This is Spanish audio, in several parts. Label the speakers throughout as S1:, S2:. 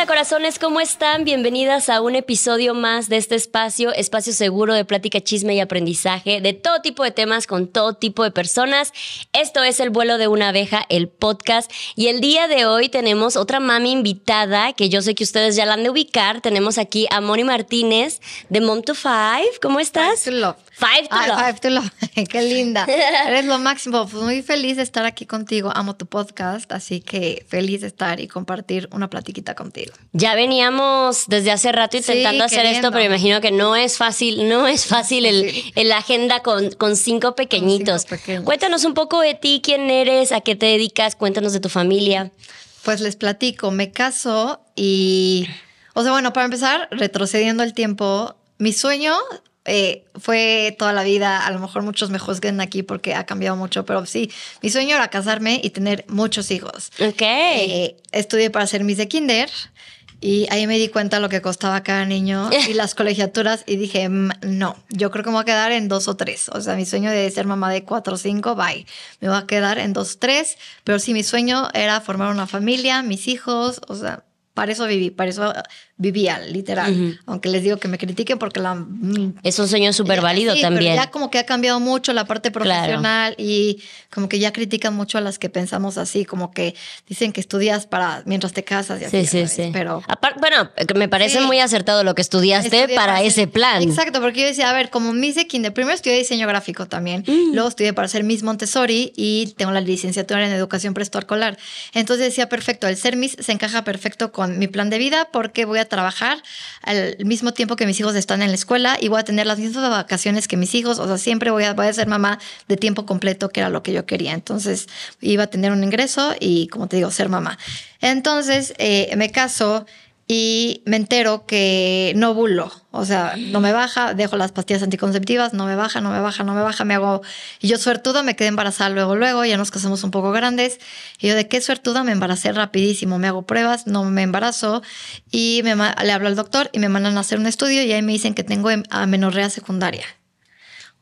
S1: Hola, corazones? ¿Cómo están? Bienvenidas a un episodio más de este espacio, espacio seguro de plática, chisme y aprendizaje de todo tipo de temas con todo tipo de personas. Esto es El vuelo de una abeja, el podcast. Y el día de hoy tenemos otra mami invitada que yo sé que ustedes ya la han de ubicar. Tenemos aquí a Moni Martínez de Mom to Five. ¿Cómo estás? Five to Love. Five to, love. Five to
S2: love. Qué linda. Eres lo máximo. Pues muy feliz de estar aquí contigo. Amo tu podcast, así que feliz de estar y compartir una platiquita contigo.
S1: Ya veníamos desde hace rato intentando hacer esto, pero imagino que no es fácil, no es fácil el, agenda con, con cinco pequeñitos. Cuéntanos un poco de
S2: ti, quién eres, a qué te dedicas, cuéntanos de tu familia. Pues les platico, me caso y, o sea, bueno, para empezar, retrocediendo el tiempo, mi sueño eh, fue toda la vida, a lo mejor muchos me juzguen aquí porque ha cambiado mucho, pero sí, mi sueño era casarme y tener muchos hijos. Ok. Eh, estudié para ser mis de kinder y ahí me di cuenta lo que costaba cada niño y las colegiaturas y dije, no, yo creo que me voy a quedar en dos o tres. O sea, mi sueño de ser mamá de cuatro o cinco, bye. Me voy a quedar en dos o tres, pero sí, mi sueño era formar una familia, mis hijos, o sea, para eso viví, para eso vivía, literal. Aunque les digo que me critiquen porque la... Mm, es un sueño súper eh, válido también. ya como que ha cambiado mucho la parte profesional y como que ya critican mucho a las que pensamos así, como que dicen que estudias para mientras te casas y así. Sí, sí, sí. Pero... bueno, me parece muy acertado lo que estudiaste para, ese plan. Exacto, porque yo decía, a ver, como me quien kinder, primero estudié diseño gráfico también, mm. luego estudié para ser Miss Montessori y tengo la licenciatura en educación preescolar. Entonces decía, perfecto, el ser Miss se encaja perfecto con mi plan de vida porque voy a trabajar al mismo tiempo que mis hijos están en la escuela y voy a tener las mismas vacaciones que mis hijos. O sea, siempre voy a, voy a ser mamá de tiempo completo, que era lo que yo quería. Entonces, iba a tener un ingreso y, como te digo, ser mamá. Entonces, eh, me caso y me entero que no bulo, o sea, no me baja, dejo las pastillas anticonceptivas, no me baja, no me baja, no me baja, me hago, y yo suertuda me quedé embarazada luego, luego, ya nos casamos un poco grandes, y yo de qué suertuda me embaracé rapidísimo, me hago pruebas, no me embarazo, y le hablo al doctor y me mandan a hacer un estudio y ahí me dicen que tengo em, amenorrea secundaria,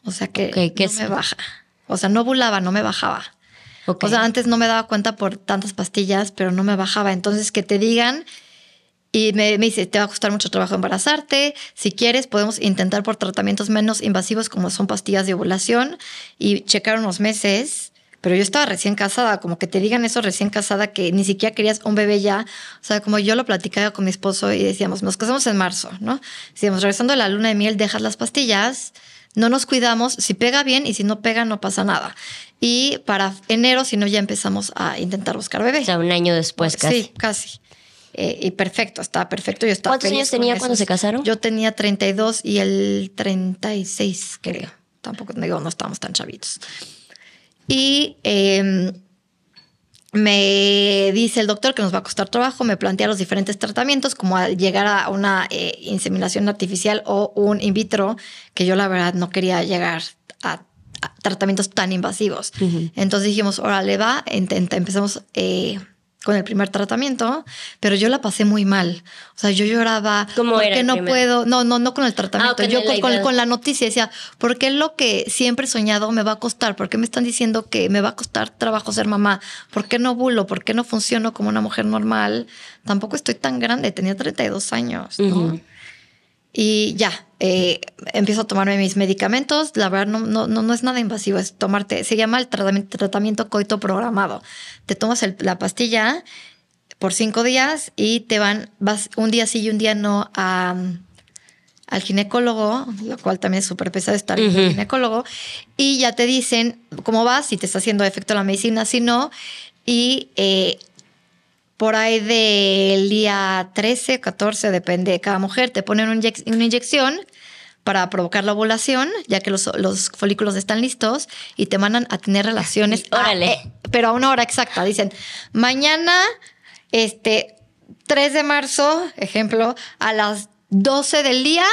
S2: o sea que no me baja, o sea, no bulaba, no me bajaba. O sea, antes no me daba cuenta por tantas pastillas, pero no me bajaba. Entonces, que te digan y me, dice, te va a costar mucho trabajo embarazarte, si quieres podemos intentar por tratamientos menos invasivos como son pastillas de ovulación y checar unos meses. Pero yo estaba recién casada, como que te digan eso recién casada, que ni siquiera querías un bebé ya. O sea, como yo lo platicaba con mi esposo y decíamos, nos casamos en marzo, ¿no? Decíamos, regresando a la luna de miel, dejas las pastillas, no nos cuidamos, si pega bien y si no pega no pasa nada. Y para enero, si no, ya empezamos a intentar buscar bebé. O sea, un año después casi. Sí, casi. Eh, y perfecto, estaba perfecto. Yo estaba ¿Cuántos años tenía cuando se casaron? Yo tenía 32 y él 36, creo. tampoco Tampoco, digo, no estábamos tan chavitos. Y em, me dice el doctor que nos va a costar trabajo, me plantea los diferentes tratamientos, como llegar a una eh, inseminación artificial o un in vitro, que yo la verdad no quería llegar a, tratamientos tan invasivos. Entonces dijimos, órale, va, empezamos... Eh, con el primer tratamiento, pero yo la pasé muy mal. O sea, yo lloraba porque no puedo, no, no, no con el tratamiento, ah, yo con, la noticia decía, ¿por qué lo que siempre he soñado me va a costar? ¿Por qué me están diciendo que me va a costar trabajo ser mamá? ¿Por qué no bulo? ¿Por qué no funciono como una mujer normal? Tampoco estoy tan grande, tenía 32 años. Y ya, eh, empiezo a tomarme mis medicamentos. La verdad, no, no, no, es nada invasivo, es tomarte, se llama el tratamiento, coito programado. Te tomas la pastilla por cinco días y te van, vas un día sí y un día no al ginecólogo, lo cual también es súper pesado estar con el ginecólogo, y ya te dicen cómo vas, si te está haciendo efecto la medicina, si no, y eh, por ahí del día 13, 14, depende de cada mujer, te ponen una inyección para provocar la ovulación, ya que los, folículos están listos y te mandan a tener relaciones. Órale. Eh, pero a una hora exacta. Dicen, mañana, este, 3 de marzo, ejemplo, a las 12 del día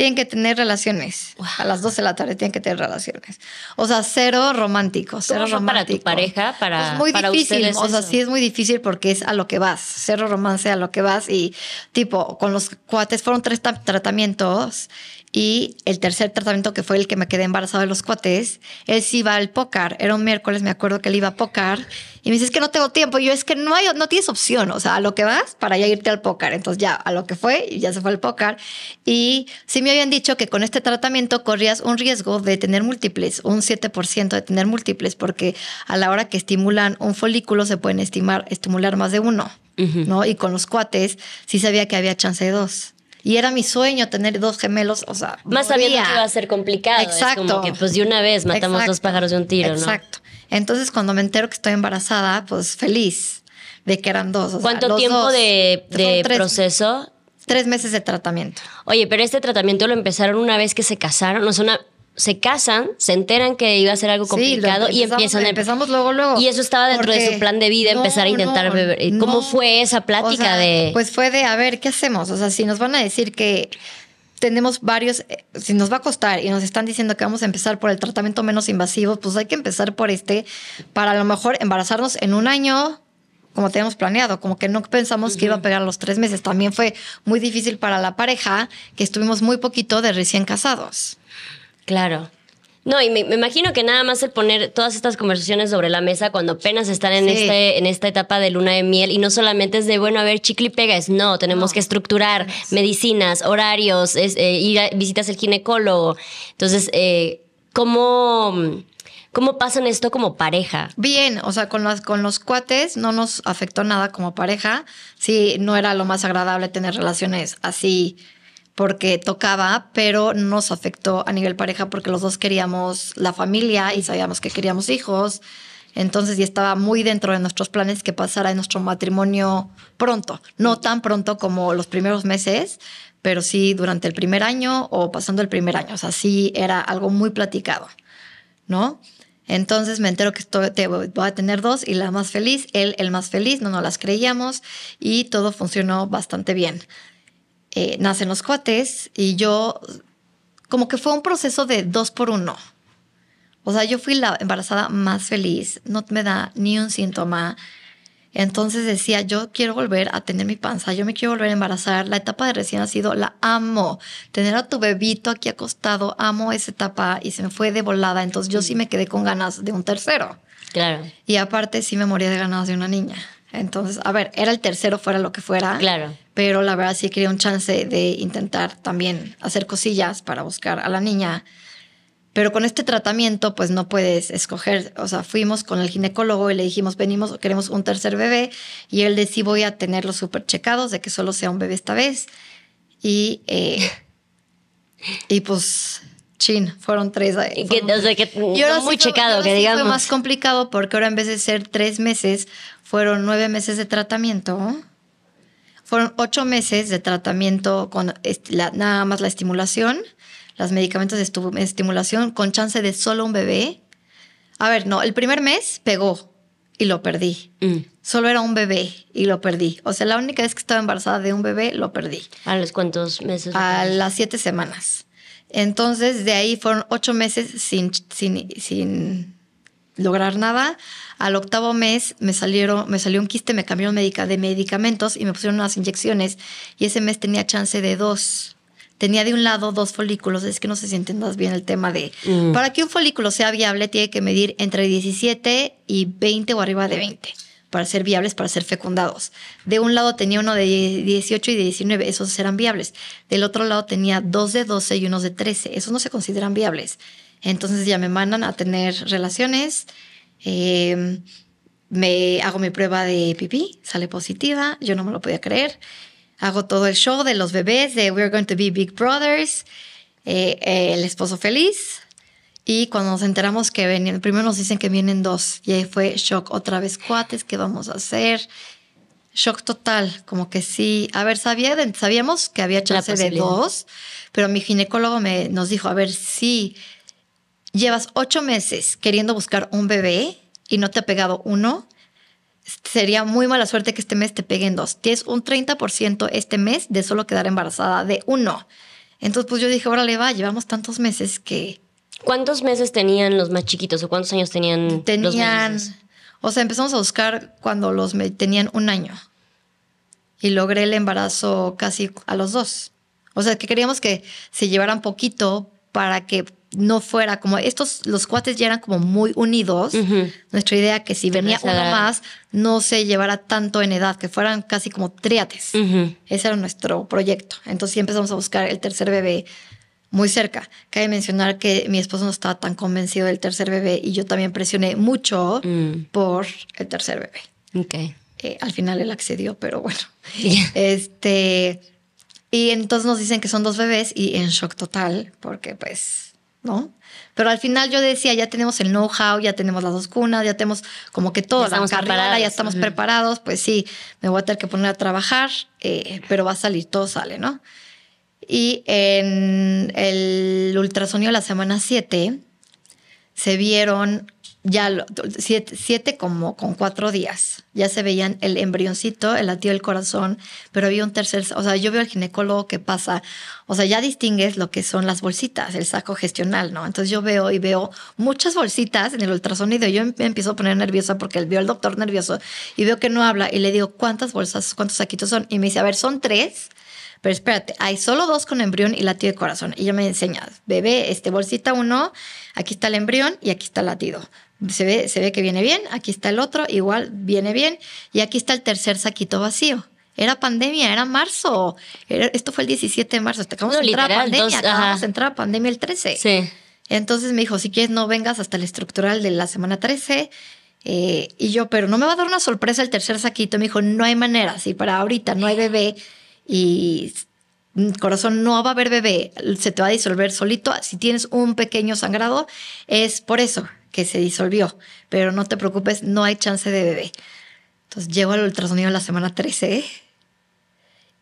S2: tienen que tener relaciones. A las 12 de la tarde tienen que tener relaciones. O sea, cero romántico, cero romántico.
S1: Para tu pareja, para. Es muy difícil. O sea, sí
S2: es muy difícil porque es a lo que vas. Cero romance, a lo que vas. Y tipo, con los cuates fueron tres tratamientos y el tercer tratamiento, que fue el que me quedé embarazada de los cuates, él sí iba al pócar. Era un miércoles, me acuerdo que él iba a pócar. Y me dice, es que no tengo tiempo. Y yo, es que no, hay, no tienes opción. O sea, a lo que vas para irte al pócar. Entonces ya, a lo que fue, ya se fue al pócar. Y sí me habían dicho que con este tratamiento corrías un riesgo de tener múltiples, un 7% de tener múltiples, porque a la hora que estimulan un folículo se pueden estimar, estimular más de uno. ¿no? Y con los cuates sí sabía que había chance de dos. Y era mi sueño tener dos gemelos, o sea. Más sabiendo que iba a ser complicado. Exacto. Es como que, pues de una vez matamos dos pájaros de un tiro, ¿no? Exacto. Entonces, cuando me entero que estoy embarazada, pues feliz de que eran dos. ¿Cuánto tiempo de, proceso? Tres meses de tratamiento.
S1: Oye, pero este tratamiento lo empezaron una vez que se casaron. O sea, una, se casan, se enteran que iba a ser algo complicado y empiezan a... Empezamos
S2: luego, luego. Y eso estaba dentro de su plan de vida, empezar a intentar beber. ¿Cómo fue esa plática de...? Pues fue de, a ver, ¿qué hacemos? O sea, si nos van a decir que tenemos varios, eh, si nos va a costar y nos están diciendo que vamos a empezar por el tratamiento menos invasivo, pues hay que empezar por este para a lo mejor embarazarnos en un año como teníamos planeado, como que no pensamos que iba a pegar los tres meses. También fue muy difícil para la pareja que estuvimos muy poquito de recién casados. Claro.
S1: No, y me, imagino que nada más el poner todas estas conversaciones sobre la mesa cuando apenas están en, este, en esta etapa de luna de miel y no solamente es de, bueno, a ver, chicle y pegas. es no, tenemos que estructurar medicinas, horarios, eh, ir visitas al ginecólogo.
S2: Entonces, eh, ¿cómo, pasan esto como pareja? Bien, o sea, con los, con los cuates no nos afectó nada como pareja. Sí, no era lo más agradable tener relaciones así porque tocaba, pero nos afectó a nivel pareja porque los dos queríamos la familia y sabíamos que queríamos hijos. Entonces ya estaba muy dentro de nuestros planes que pasara en nuestro matrimonio pronto, no tan pronto como los primeros meses, pero sí durante el primer año o pasando el primer año. O sea, sí era algo muy platicado, ¿no? Entonces me entero que te, voy a tener dos y la más feliz, él el más feliz, no nos las creíamos y todo funcionó bastante bien. Eh, nacen los cuates y yo como que fue un proceso de dos por uno. O sea, yo fui la embarazada más feliz, no me da ni un síntoma. Entonces decía, yo quiero volver a tener mi panza, yo me quiero volver a embarazar. La etapa de recién nacido la amo. Tener a tu bebito aquí acostado, amo esa etapa y se me fue de volada. Entonces yo sí mm. me quedé con ganas de un tercero. Claro. Y aparte sí me moría de ganas de una niña. Entonces, a ver, era el tercero fuera lo que fuera. Claro pero la verdad sí quería un chance de intentar también hacer cosillas para buscar a la niña. Pero con este tratamiento, pues no puedes escoger. O sea, fuimos con el ginecólogo y le dijimos, venimos, queremos un tercer bebé. Y él decía, voy a tenerlo súper checados, de que solo sea un bebé esta vez. Y, eh, y pues, chin, fueron tres. Eh, yo que, muy checado, que digamos. Fue más complicado porque ahora en vez de ser tres meses, fueron nueve meses de tratamiento. Fueron ocho meses de tratamiento con nada más la estimulación, los medicamentos de estimulación, con chance de solo un bebé. A ver, no, el primer mes pegó y lo perdí. Mm. Solo era un bebé y lo perdí. O sea, la única vez que estaba embarazada de un bebé, lo perdí. ¿A los cuántos meses? A las siete semanas. Entonces, de ahí fueron ocho meses sin, sin, sin lograr nada. Al octavo mes me salieron, me salió un quiste, me cambiaron de medicamentos y me pusieron unas inyecciones y ese mes tenía chance de dos. Tenía de un lado dos folículos, es que no se sienten más bien el tema de... Mm. Para que un folículo sea viable tiene que medir entre 17 y 20 o arriba de 20 para ser viables, para ser fecundados. De un lado tenía uno de 18 y 19, esos eran viables. Del otro lado tenía dos de 12 y unos de 13, esos no se consideran viables. Entonces ya me mandan a tener relaciones. Em, me hago mi prueba de pipí, sale positiva, yo no me lo podía creer. Hago todo el show de los bebés, de We're Going to Be Big Brothers, eh, eh, el esposo feliz. Y cuando nos enteramos que venían, primero nos dicen que vienen dos, y ahí fue shock, otra vez cuates, ¿qué vamos a hacer? Shock total, como que sí. A ver, sabía sabíamos que había chance de dos, pero mi ginecólogo me, nos dijo, a ver, sí, llevas ocho meses queriendo buscar un bebé y no te ha pegado uno, sería muy mala suerte que este mes te peguen dos. Tienes un 30% este mes de solo quedar embarazada de uno. Entonces, pues yo dije, órale, va, llevamos tantos meses que... ¿Cuántos meses tenían los más chiquitos o cuántos años tenían, los O sea, empezamos a buscar cuando los tenían un año. Y logré el embarazo casi a los dos. O sea, que queríamos que se llevaran poquito para que no fuera como estos, los cuates ya eran como muy unidos. Nuestra idea que si venía uno más, no se llevara tanto en edad, que fueran casi como triates. Ese era nuestro proyecto. Entonces empezamos a buscar el tercer bebé muy cerca. Cabe mencionar que mi esposo no estaba tan convencido del tercer bebé y yo también presioné mucho mm. por el tercer bebé. Eh, al final él accedió, pero bueno. Este. Y entonces nos dicen que son dos bebés y en shock total, porque pues ¿no? Pero al final yo decía, ya tenemos el know-how, ya tenemos las dos cunas, ya tenemos como que toda la carrera, ya estamos preparados, pues sí, me voy a tener que poner a trabajar, eh, pero va a salir, todo sale, ¿no? Y en el ultrasonido de la semana 7 se vieron ya siete, como con cuatro días, ya se veían el embrioncito, el latido del corazón, pero había un tercer, o sea, yo veo al ginecólogo que pasa, o sea, ya distingues lo que son las bolsitas, el saco gestional, ¿no? Entonces yo veo y veo muchas bolsitas en el ultrasonido, yo me em, empiezo a poner nerviosa porque vio al doctor nervioso y veo que no habla y le digo, ¿cuántas bolsas, cuántos saquitos son? Y me dice, a ver, son tres. Pero espérate, hay solo dos con embrión y latido de corazón. Y yo me enseña, bebé, este bolsita uno, aquí está el embrión y aquí está el latido se ve, que viene bien, aquí está el otro, igual viene bien, y aquí está el tercer saquito vacío. Era pandemia, era marzo. esto fue el 17 de marzo. Acabamos pandemia, acabamos de entrar a pandemia el 13. Entonces me dijo, si quieres no vengas hasta el estructural de la semana 13. Eh, y yo, pero no me va a dar una sorpresa el tercer saquito. Me dijo, no hay manera, si para ahorita no hay bebé y mm, corazón no va a haber bebé, se te va a disolver solito. Si tienes un pequeño sangrado, es por eso que se disolvió, pero no te preocupes, no hay chance de bebé. Entonces llevo al ultrasonido en la semana 13 ¿eh?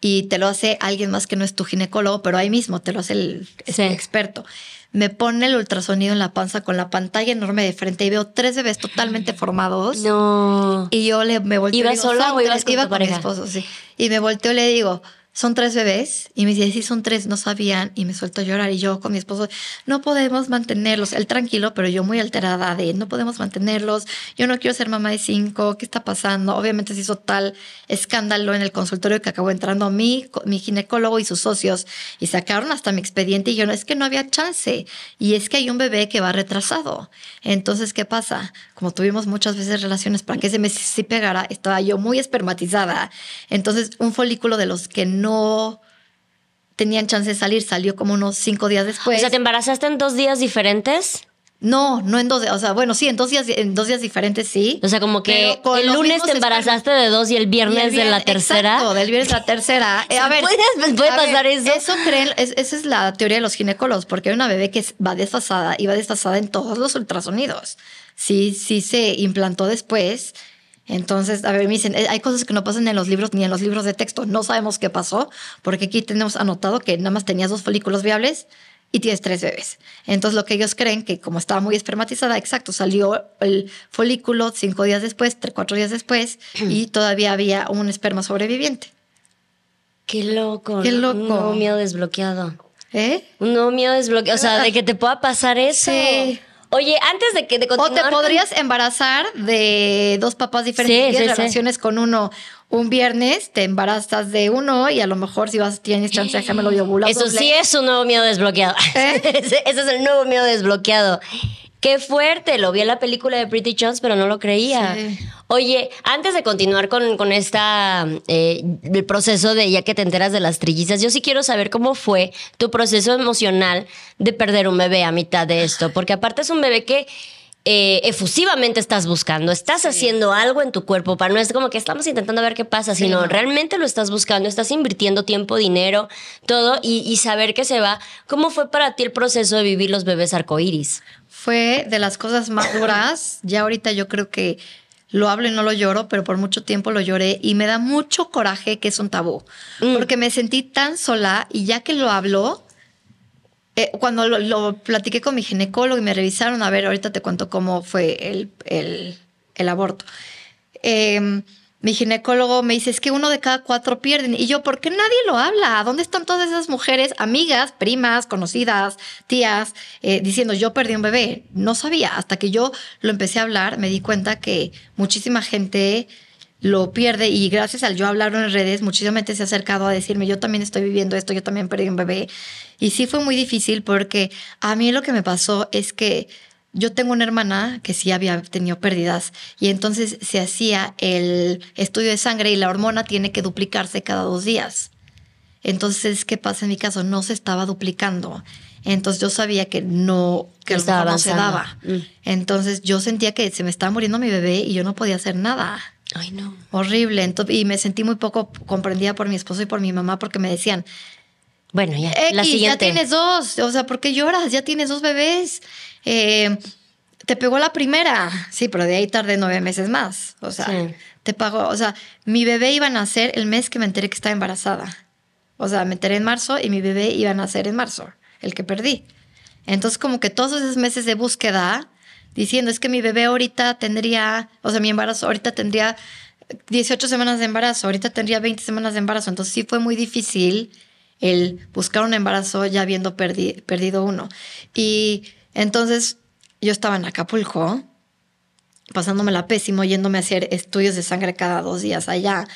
S2: y te lo hace alguien más que no es tu ginecólogo, pero ahí mismo te lo hace el experto. Me pone el ultrasonido en la panza con la pantalla enorme de frente y veo tres bebés totalmente formados. No. Y yo le, me volteo. ¿Iba y digo, sola o iba con mi esposo, sí. Y me volteo y le digo, son tres bebés. Y me dice, sí, son tres, no sabían. Y me suelto a llorar. Y yo con mi esposo, no podemos mantenerlos. Él tranquilo, pero yo muy alterada de, no podemos mantenerlos. Yo no quiero ser mamá de cinco. ¿Qué está pasando? Obviamente se hizo tal escándalo en el consultorio que acabó entrando a mí, mi ginecólogo y sus socios. Y sacaron hasta mi expediente. Y yo, no, es que no había chance. Y es que hay un bebé que va retrasado. Entonces, ¿qué pasa? Como tuvimos muchas veces relaciones para que se me sí pegara, estaba yo muy espermatizada. Entonces, un folículo de los que no no tenían chance de salir. Salió como unos cinco días después. O sea, ¿te embarazaste en dos días diferentes? No, no en dos, o sea, bueno, sí, en dos días, en dos días diferentes, sí. O sea, como que el lunes te embarazaste de dos y el viernes, de la tercera. Exacto, del viernes de la tercera. Eh, a ver, puede pasar eso. es, esa es la teoría de los ginecólogos, porque hay una bebé que va desfasada y va desfasada en todos los ultrasonidos. Sí, sí se implantó después entonces, a ver, me dicen, eh, hay cosas que no pasan en los libros ni en los libros de texto. No sabemos qué pasó, porque aquí tenemos anotado que nada más tenías dos folículos viables y tienes tres bebés. Entonces, lo que ellos creen que como estaba muy espermatizada, exacto, salió el folículo cinco días después, cuatro días después, y todavía había un esperma sobreviviente.
S1: Qué loco. Qué loco. Un nuevo miedo
S2: desbloqueado. ¿Eh?
S1: Un nuevo miedo desbloqueado. O sea, de
S2: que te pueda pasar eso. Oye, antes de que O te podrías embarazar de dos papás diferentes. Sí, tienes relaciones con uno un viernes, te embarazas de uno y a lo mejor si vas tienes chance de lo Eso sí
S1: es un nuevo miedo desbloqueado. ¿Eh? ese es el nuevo miedo desbloqueado. Qué fuerte, lo vi en la película de Pretty Chance, pero no lo creía. Oye, antes de continuar con, con esta, eh, el proceso de ya que te enteras de las trillizas, yo sí quiero saber cómo fue tu proceso emocional de perder un bebé a mitad de esto, porque aparte es un bebé que eh, efusivamente estás buscando, estás haciendo algo en tu cuerpo, para no es como que estamos intentando ver qué pasa, sino realmente lo estás buscando, estás invirtiendo tiempo, dinero, todo, y, saber que se va. ¿Cómo fue para ti el proceso de
S2: vivir los bebés arcoíris? fue de las cosas más duras. Ya ahorita yo creo que lo hablo y no lo lloro, pero por mucho tiempo lo lloré y me da mucho coraje que es un tabú, mm. porque me sentí tan sola y ya que lo hablo, eh, cuando lo, platiqué con mi ginecólogo y me revisaron, a ver, ahorita te cuento cómo fue el, el, el aborto. Eh, mi ginecólogo me dice, es que uno de cada cuatro pierden. Y yo, ¿por qué nadie lo habla? ¿Dónde están todas esas mujeres, amigas, primas, conocidas, tías, eh, diciendo, yo perdí un bebé? No sabía. Hasta que yo lo empecé a hablar, me di cuenta que muchísima gente lo pierde y gracias al yo hablar en redes, muchísima gente se ha acercado a decirme, yo también estoy viviendo esto, yo también perdí un bebé. Y sí fue muy difícil porque a mí lo que me pasó es que yo tengo una hermana que sí había tenido pérdidas y entonces se hacía el estudio de sangre y la hormona tiene que duplicarse cada dos días. Entonces, ¿qué pasa en mi caso? No se estaba duplicando. Entonces yo sabía que no, se daba. Mm. Entonces yo sentía que se me estaba muriendo mi bebé y yo no podía hacer nada. Ay, no. Horrible. y me sentí muy poco comprendida por mi esposo y por mi mamá porque me decían, bueno, ya. la siguiente. ya tienes dos. O sea, ¿por qué lloras? Ya tienes dos bebés. Eh, te pegó la primera. Sí, pero de ahí tardé nueve meses más. O sea, te pagó. O sea, mi bebé iba a nacer el mes que me enteré que estaba embarazada. O sea, me enteré en marzo y mi bebé iba a nacer en marzo, el que perdí. Entonces, como que todos esos meses de búsqueda, diciendo, es que mi bebé ahorita tendría, o sea, mi embarazo ahorita tendría 18 semanas de embarazo, ahorita tendría 20 semanas de embarazo. Entonces, sí fue muy difícil el buscar un embarazo ya habiendo perdido uno. Y entonces yo estaba en Acapulco, pasándome la pésimo, yéndome a hacer estudios de sangre cada dos días allá.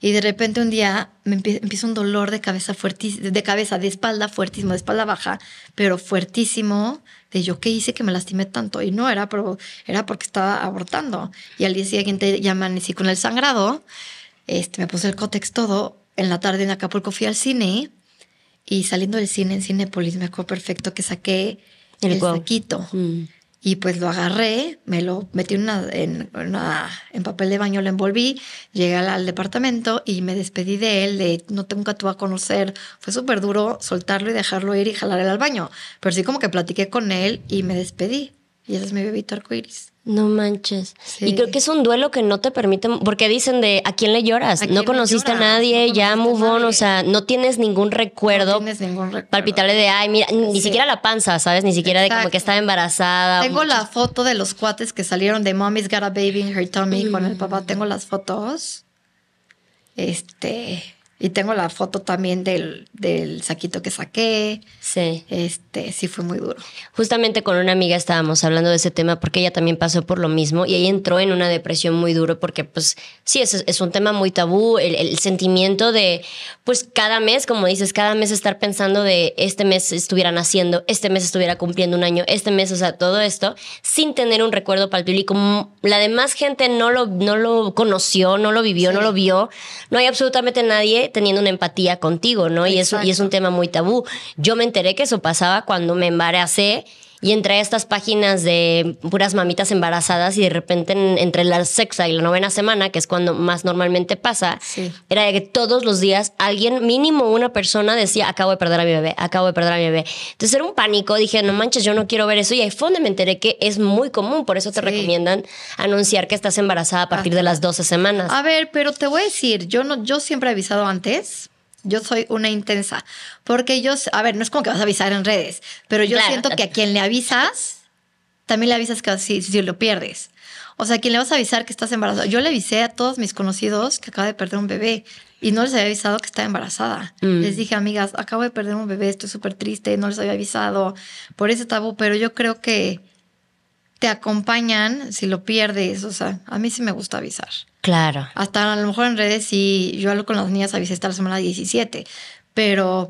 S2: Y de repente un día me empieza un dolor de cabeza fuertísimo, de cabeza, de espalda fuertísimo, de espalda baja, pero fuertísimo. De yo, ¿qué hice que me lastimé tanto? Y no era, pero era porque estaba abortando. Y al día siguiente ya amanecí con el sangrado. Este, me puse el cótex todo. En la tarde en Acapulco fui al cine y saliendo del cine en Cinepolis, me acuerdo perfecto que saqué
S1: el, saquito.
S2: Mm. Y pues lo agarré, me lo metí en, una, en papel de baño, lo envolví, llegué al, departamento y me despedí de él, de no tengo nunca tú a conocer. Fue súper duro soltarlo y dejarlo ir y jalar él al baño. Pero sí como que platiqué con él y me despedí. Y ese es mi bebito arcoiris.
S1: No manches. Y creo que es un duelo que no te permite, porque dicen de a quién le lloras, no conociste a nadie, ya move o sea, no tienes ningún recuerdo. No de, ay, mira, ni siquiera la panza, ¿sabes? Ni siquiera de como que estaba embarazada. Tengo
S2: la foto de los cuates que salieron de Mommy's Got a Baby in Her Tummy con el papá, mm. tengo las fotos. Este, y tengo la foto también del, del saquito que saqué. Sí. Este, sí fue muy duro.
S1: Justamente con una amiga estábamos hablando de ese tema porque ella también pasó por lo mismo y ella entró en una depresión muy duro porque, pues, sí, es, es un tema muy tabú. El, sentimiento de, pues, cada mes, como dices, cada mes estar pensando de este mes estuviera naciendo, este mes estuviera cumpliendo un año, este mes, o sea, todo esto, sin tener un recuerdo palpable. Y como mm, la demás gente no lo, no lo conoció, no lo vivió, no lo vio, no hay absolutamente nadie teniendo una empatía contigo, ¿no? Y eso y es un tema muy tabú. Yo me enteré que eso pasaba cuando me embaracé y entre estas páginas de puras mamitas embarazadas y de repente entre la sexta y la novena semana, que es cuando más normalmente pasa, era de que todos los días alguien, mínimo una persona, decía, acabo de perder a mi bebé, acabo de perder a mi bebé. Entonces era un pánico, dije, no manches, yo no quiero ver eso. Y ahí fue donde me enteré que es muy común, por eso te recomiendan anunciar que estás embarazada a partir de las 12 semanas. A
S2: ver, pero te voy a decir, yo, no, yo siempre he avisado antes yo soy una intensa, porque yo, a ver, no es como que vas a avisar en redes, pero yo siento que a quien le avisas, también le avisas que si, si lo pierdes. O sea, a quien le vas a avisar que estás embarazada. Yo le avisé a todos mis conocidos que acaba de perder un bebé y no les había avisado que estaba embarazada. Mm. Les dije, amigas, acabo de perder un bebé, estoy súper triste, no les había avisado por ese tabú, pero yo creo que te acompañan si lo pierdes. O sea, a mí sí me gusta avisar. Claro. Hasta a lo mejor en redes si yo hablo con las niñas a esta la semana 17, pero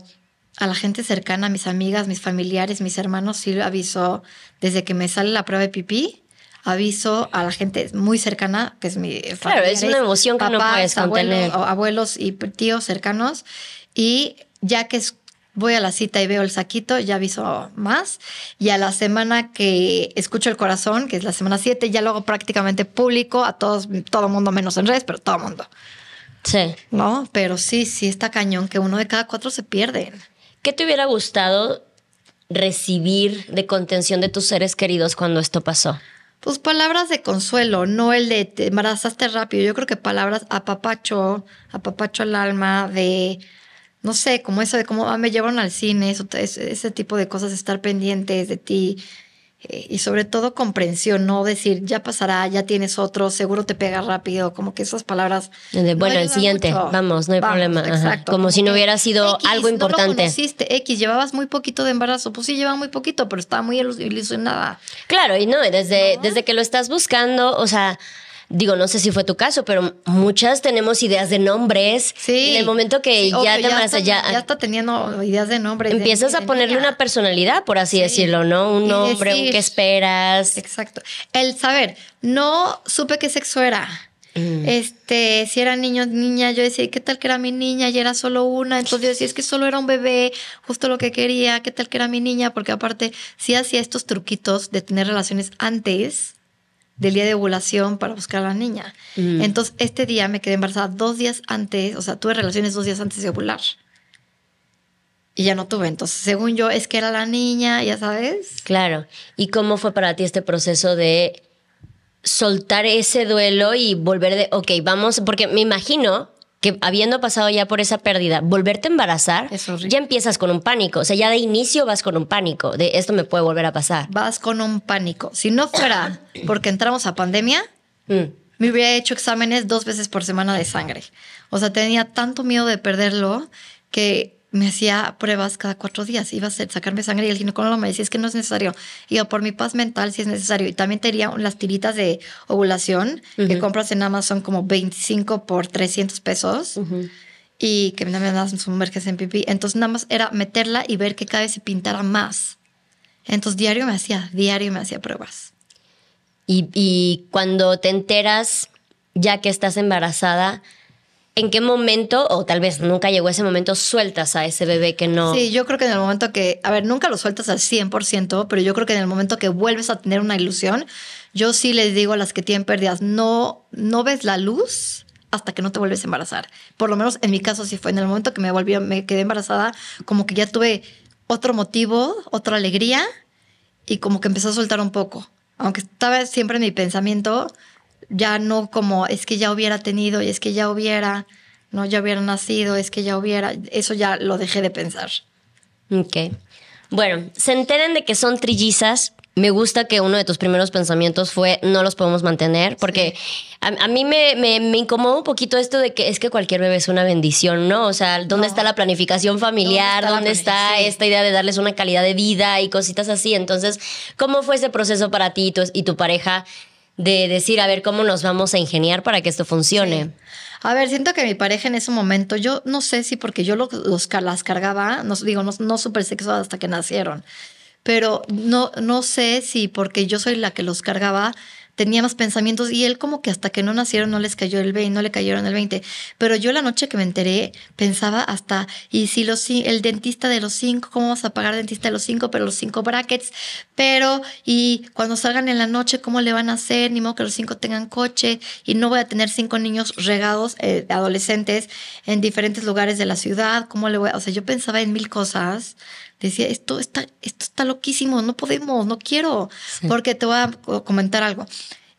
S2: a la gente cercana, a mis amigas, mis familiares, mis hermanos, sí aviso desde que me sale la prueba de pipí. Aviso a la gente muy cercana, que es mi Claro, es una emoción que Abuelos, abuelos y tíos cercanos. Y ya que es voy a la cita y veo el saquito, ya aviso más. Y a la semana que escucho el corazón, que es la semana 7, ya lo hago prácticamente público a todos, todo mundo menos en redes, pero todo mundo. Sí. No, pero sí, sí está cañón que uno de cada cuatro se pierde.
S1: ¿Qué te hubiera gustado recibir de
S2: contención de tus seres queridos cuando esto pasó? Pues palabras de consuelo, no el de te embarazaste rápido. Yo creo que palabras apapacho, apapacho al alma, de no sé, como eso de cómo ah, me llevaron al cine, eso, ese tipo de cosas, estar pendientes de ti eh, y sobre todo comprensión, no decir ya pasará, ya tienes otro, seguro te pega rápido, como que esas palabras. bueno, el siguiente, vamos, no hay problema. como, si no hubiera sido algo importante. No lo X, llevabas muy poquito de embarazo, pues sí, llevaba muy poquito, pero estaba muy ilusionada.
S1: Claro, y no, desde, ¿no? desde que lo estás buscando, o sea digo, no sé si fue tu caso, pero muchas tenemos ideas de nombres. Sí. en el momento que ya allá. Ya
S2: está teniendo ideas de nombres. Empiezas
S1: a ponerle una personalidad, por así decirlo, ¿no?
S2: Un nombre, un qué esperas. Exacto. El saber, no supe qué sexo era. Mm. Este, si era niño, niña, yo decía, ¿qué tal que era mi niña? Y era solo una. Entonces yo decía, es que solo era un bebé, justo lo que quería, ¿qué tal que era mi niña? Porque aparte, sí hacía estos truquitos de tener relaciones antes del día de ovulación para buscar a la niña. Mm. Entonces, este día me quedé embarazada dos días antes, o sea, tuve relaciones dos días antes de ovular. Y ya no tuve. Entonces, según yo, es que era la niña, ya sabes.
S1: Claro. ¿Y cómo fue para ti este proceso de soltar ese duelo y volver de, ok, vamos, porque me imagino que habiendo pasado ya por esa pérdida, volverte a embarazar, ya empiezas con un pánico. O sea, ya de inicio vas con un pánico de esto me puede volver
S2: a pasar. Vas con un pánico. Si no fuera porque entramos a pandemia, mm. me hubiera hecho exámenes dos veces por semana de sangre. O sea, tenía tanto miedo de perderlo que me hacía pruebas cada cuatro días, iba a sacarme sangre y el ginecólogo me decía, es que no es necesario. Y yo, por mi paz mental, sí es necesario. Y también tenía las tiritas de ovulación que compras en Amazon como 25 por 300 pesos. Y que nada más en pipí. Entonces nada más era meterla y ver qué cada vez se pintara más. Entonces diario me hacía, diario me hacía pruebas. y cuando te enteras,
S1: ya que estás
S2: embarazada,
S1: ¿En qué momento, o tal vez nunca llegó ese momento, sueltas a ese bebé que no... Sí, yo
S2: creo que en el momento que, a ver, nunca lo sueltas al 100%, pero yo creo que en el momento que vuelves a tener una ilusión, yo sí les digo a las que tienen pérdidas, no, no ves la luz hasta que no te vuelves a embarazar. Por lo menos en mi caso si fue, en el momento que me volví, me quedé embarazada, como que ya tuve otro motivo, otra alegría, y como que empecé a soltar un poco. Aunque estaba siempre en mi pensamiento, ya no como es que ya hubiera tenido y es que ya hubiera, no, ya hubiera nacido, es que ya hubiera, eso ya lo dejé de pensar. Ok. Bueno, se enteren de que son
S1: trillizas. Me gusta que uno de tus primeros pensamientos fue no los podemos mantener, porque a, mí me, me, un poquito esto de que es que cualquier bebé es una bendición, ¿no? O sea, ¿dónde está la planificación familiar? ¿Dónde está, esta idea de darles una calidad de vida y cositas así? Entonces, ¿cómo fue ese proceso para ti y tu, y tu pareja de decir, a ver, ¿cómo nos vamos a ingeniar para que esto funcione?
S2: A ver, siento que mi pareja en ese momento, yo no sé si porque yo los, las cargaba, no, digo, no, no super sexo hasta que nacieron, pero no, no sé si porque yo soy la que los cargaba, más pensamientos y él como que hasta que no nacieron no les cayó el 20, no le cayeron el 20. Pero yo la noche que me enteré pensaba hasta, y si los, el dentista de los cinco, ¿cómo vas a pagar dentista de los cinco? Pero los cinco brackets, pero y cuando salgan en la noche, ¿cómo le van a hacer? Ni modo que los cinco tengan coche y no voy a tener cinco niños regados, eh, adolescentes, en diferentes lugares de la ciudad, ¿cómo le voy a...? O sea, yo pensaba en mil cosas decía, esto está, esto está loquísimo, no podemos, no quiero, porque te voy a comentar algo.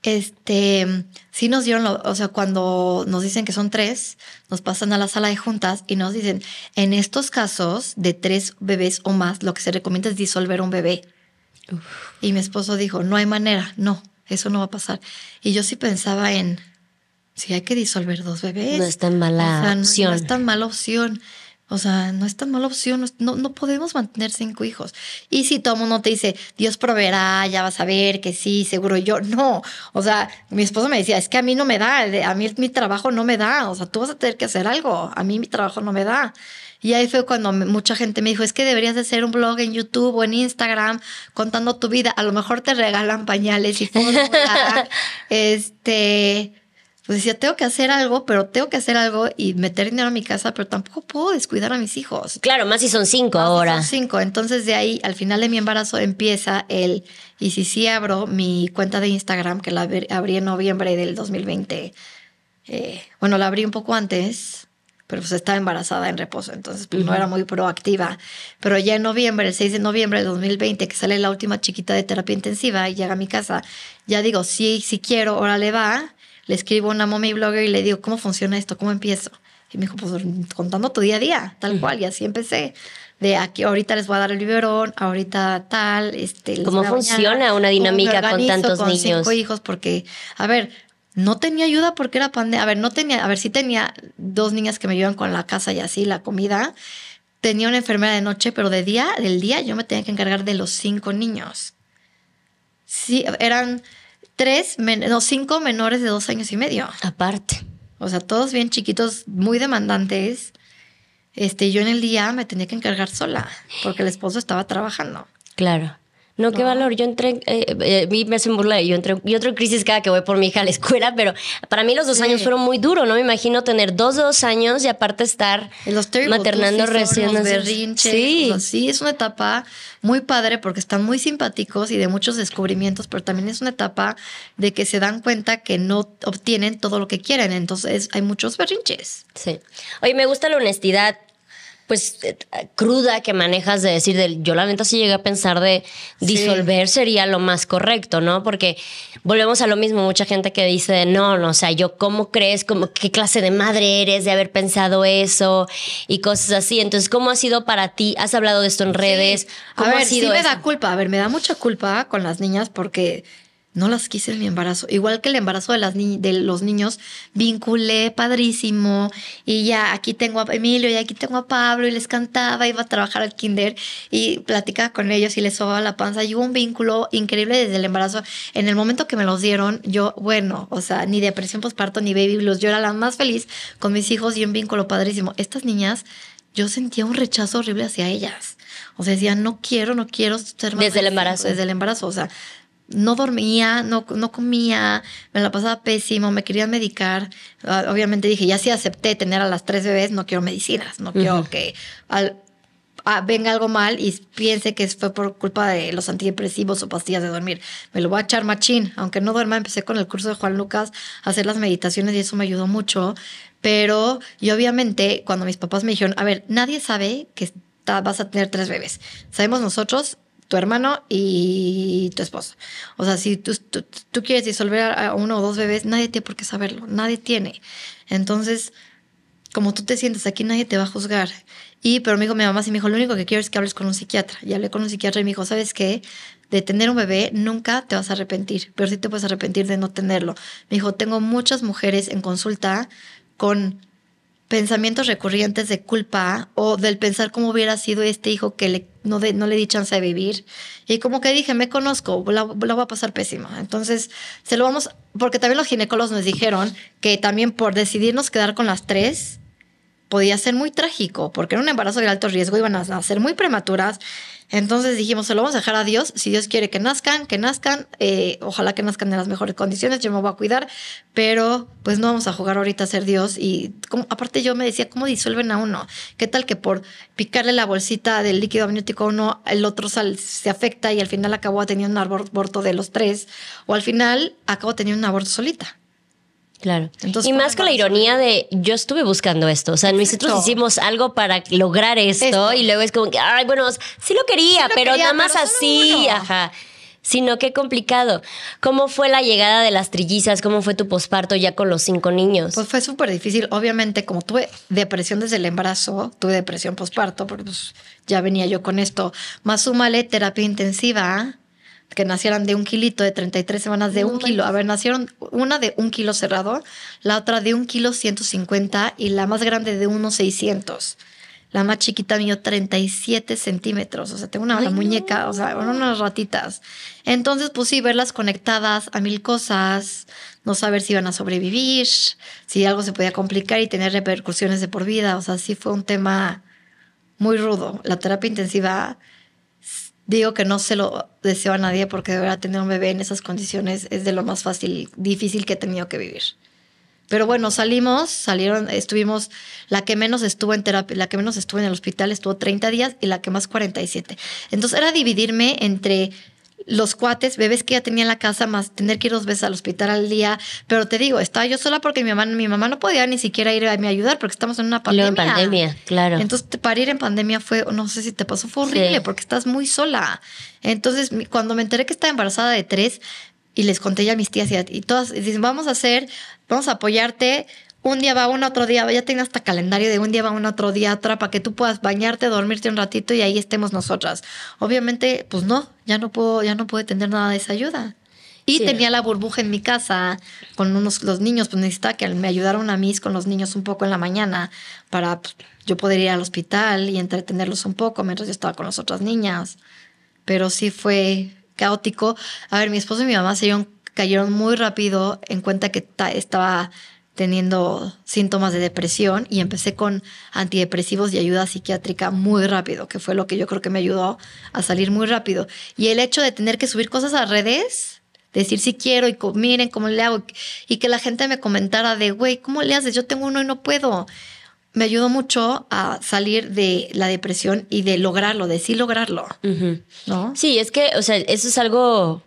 S2: Este, sí nos dieron, o sea, cuando nos dicen que son tres, nos pasan a la sala de juntas y nos dicen, en estos casos de tres bebés o más, lo que se recomienda es disolver un bebé. Y mi esposo dijo, no hay manera, no, eso no va a pasar. Y yo sí pensaba en, si sí, hay que disolver dos bebés. No es tan
S1: mala opción. No es
S2: tan mala opción. O sea, no es tan mala opción, no, no podemos mantener cinco hijos. Y si todo mundo te dice, Dios proveerá, ya vas a ver que sí, seguro yo, no. O sea, mi esposo me decía, es que a mí no me da, a mí mi trabajo no me da, o sea, tú vas a tener que hacer algo, a mí mi trabajo no me da. Y ahí fue cuando mucha gente me dijo, es que deberías de hacer un blog en YouTube o en Instagram contando tu vida, a lo mejor te regalan pañales y fórmula, este pues decía, tengo que hacer algo, pero tengo que hacer algo y meter dinero a mi casa, pero tampoco puedo descuidar a mis hijos. Claro, más si son cinco ahora. son cinco. Entonces, de ahí, al final de mi embarazo, empieza el. Y si sí abro mi cuenta de Instagram, que la abrí en noviembre del 2020. Eh, bueno, la abrí un poco antes, pero pues estaba embarazada en reposo, entonces pues, no era muy proactiva. Pero ya en noviembre, el 6 de noviembre del 2020, que sale la última chiquita de terapia intensiva y llega a mi casa, ya digo, sí, sí quiero, ahora le va le escribo a una mommy blogger y le digo, ¿cómo funciona esto? ¿Cómo empiezo? Y me dijo, pues contando tu día a día, tal cual. Y así empecé. De aquí, ahorita les voy a dar el biberón, ahorita tal. Este, ¿Cómo funciona una dinámica con tantos con Cinco hijos, porque, a ver, no tenía ayuda porque era pandemia. A ver, no tenía, a ver, sí tenía dos niñas que me ayudan con la casa y así, la comida. Tenía una enfermera de noche, pero de día, del día yo me tenía que encargar de los cinco niños. Sí, eran tres, no, cinco menores de dos años y medio. Aparte. O sea, todos bien chiquitos, muy demandantes. Este, yo en el día me tenía que encargar sola, porque el esposo estaba trabajando. Claro. No, qué
S1: valor. Yo entré, eh, eh, me hacen burla, yo entré, y otro crisis cada que voy por mi hija a la escuela, pero para mí los dos años fueron muy duros, ¿no? Me imagino tener dos o dos años y aparte estar maternando recién. Los sí.
S2: sí, es una etapa muy padre porque están muy simpáticos y de muchos descubrimientos, pero también es una etapa de que se dan cuenta que no obtienen todo lo que quieren, entonces hay muchos berrinches. Sí. Oye, me gusta la honestidad
S1: pues eh, cruda que manejas de decir, de, yo la neta si llegué a pensar de disolver sería lo más correcto, ¿no? Porque volvemos a lo mismo, mucha gente que dice, no, no, o sea, yo cómo crees, cómo, qué clase de madre eres de haber pensado eso y cosas así. Entonces, ¿cómo ha sido para
S2: ti? ¿Has hablado de
S1: esto en redes?
S2: A ver, ha sido sí me da culpa, a ver, me da mucha culpa con las niñas porque no las quise en mi embarazo. Igual que el embarazo de, los niños, vinculé padrísimo y ya aquí tengo a Emilio y aquí tengo a Pablo y les cantaba, iba a trabajar al kinder y platicaba con ellos y les sobaba la panza. Y hubo un vínculo increíble desde el embarazo. En el momento que me los dieron, yo, bueno, o sea, ni depresión postparto ni baby blues, yo era la más feliz con mis hijos y un vínculo padrísimo. Estas niñas, yo sentía un rechazo horrible hacia ellas. O sea, decía, no quiero, no quiero ser más. Desde el embarazo. Desde el embarazo. O sea, no dormía, no, no comía, me la pasaba pésimo, me querían medicar. Ah, obviamente dije, ya si acepté tener a las tres bebés, no quiero medicinas, no quiero que ah, venga algo mal y piense que fue por culpa de los antidepresivos o pastillas de dormir. Me lo voy a echar machín. Aunque no duerma, empecé con el curso de Juan Lucas a hacer las meditaciones y eso me ayudó mucho. Pero yo obviamente cuando mis papás me dijeron, a ver, nadie sabe que vas a tener tres bebés. Sabemos nosotros tu hermano y tu esposo. O sea, si tú, tú, quieres disolver a uno o dos bebés, nadie tiene por qué saberlo, nadie tiene. Entonces, como tú te sientes aquí, nadie te va a juzgar. Y, pero me dijo mi mamá, sí me dijo, lo único que quiero es que hables con un psiquiatra. Y hablé con un psiquiatra y me dijo, ¿sabes qué? De tener un bebé nunca te vas a arrepentir, pero sí te puedes arrepentir de no tenerlo. Me dijo, tengo muchas mujeres en consulta con pensamientos recurrentes de culpa o del pensar cómo hubiera sido este hijo que no, le di chance de vivir. Y como que dije, me conozco, la, la voy a pasar pésima. Entonces, se lo vamos, porque también los ginecólogos nos dijeron que también por decidirnos quedar con las tres, podía ser muy trágico, porque era un embarazo de alto riesgo, iban a ser muy prematuras. Entonces dijimos, se lo vamos a dejar a Dios, si Dios quiere que nazcan, que nazcan, eh, ojalá que nazcan en las mejores condiciones, yo me voy a cuidar, pero pues no vamos a jugar ahorita a ser Dios. Y aparte yo me decía, ¿cómo disuelven a uno? ¿Qué tal que por picarle la bolsita del líquido amniótico a uno, el otro sal, se afecta y al final acabó teniendo un aborto de los tres, o al final acabó teniendo un aborto solita?
S1: Claro. y más con la ironía de yo estuve buscando esto. O sea, nosotros hicimos algo para lograr esto, y luego es como que, ay, bueno, sí lo quería, pero nada más así. Ajá sino qué complicado. ¿Cómo fue la llegada de las trillizas? ¿Cómo fue tu posparto ya con
S2: los cinco niños? Pues fue súper difícil. Obviamente, como tuve depresión desde el embarazo, tuve depresión posparto, porque pues ya venía yo con esto. Más súmale terapia intensiva que nacieran de un kilito, de 33 semanas de un kilo. A ver, nacieron una de un kilo cerrado, la otra de un kilo 150 y la más grande de unos 600. La más chiquita mío 37 centímetros. O sea, tengo una muñeca, o sea, unas ratitas. Entonces, pues sí, verlas conectadas a mil cosas, no saber si iban a sobrevivir, si algo se podía complicar y tener repercusiones de por vida. O sea, sí fue un tema muy rudo. La terapia intensiva digo que no se lo deseo a nadie porque de verdad tener un bebé en esas condiciones es de lo más fácil, difícil que he tenido que vivir. Pero bueno, salimos, salieron, estuvimos, la que menos estuvo en terapia, la que menos estuvo en el hospital estuvo 30 días y la que más 47. Entonces era dividirme entre los cuates, bebés que ya tenía en la casa, más tener que ir dos veces al hospital al día. Pero te digo, estaba yo sola porque mi mamá, mi mamá no podía ni siquiera ir a mi ayudar porque estamos en una pandemia. En pandemia, claro. Entonces, para ir en pandemia fue, no sé si te pasó, fue horrible porque estás muy sola. Entonces, cuando me enteré que estaba embarazada de tres y les conté ya a mis tías y, todas, dicen, vamos a hacer, vamos a apoyarte un día va un otro día va. Ya tengo hasta calendario de un día va un otro día otra, para que tú puedas bañarte, dormirte un ratito y ahí estemos nosotras. Obviamente, pues no, ya no puedo, ya no puedo tener nada de esa ayuda. Y tenía la burbuja en mi casa con unos, los niños, pues necesitaba que me ayudaron a mí con los niños un poco en la mañana para pues, yo poder ir al hospital y entretenerlos un poco mientras yo estaba con las otras niñas. Pero sí fue caótico. A ver, mi esposo y mi mamá se cayeron muy rápido en cuenta que estaba teniendo síntomas de depresión y empecé con antidepresivos y ayuda psiquiátrica muy rápido, que fue lo que yo creo que me ayudó a salir muy rápido. Y el hecho de tener que subir cosas a redes, decir si quiero y miren cómo le hago y que la gente me comentara de, güey, ¿cómo le haces? Yo tengo uno y no puedo. Me ayudó mucho a salir de la depresión y de lograrlo, de sí lograrlo. ¿no? Sí, es que, o sea, eso es
S1: algo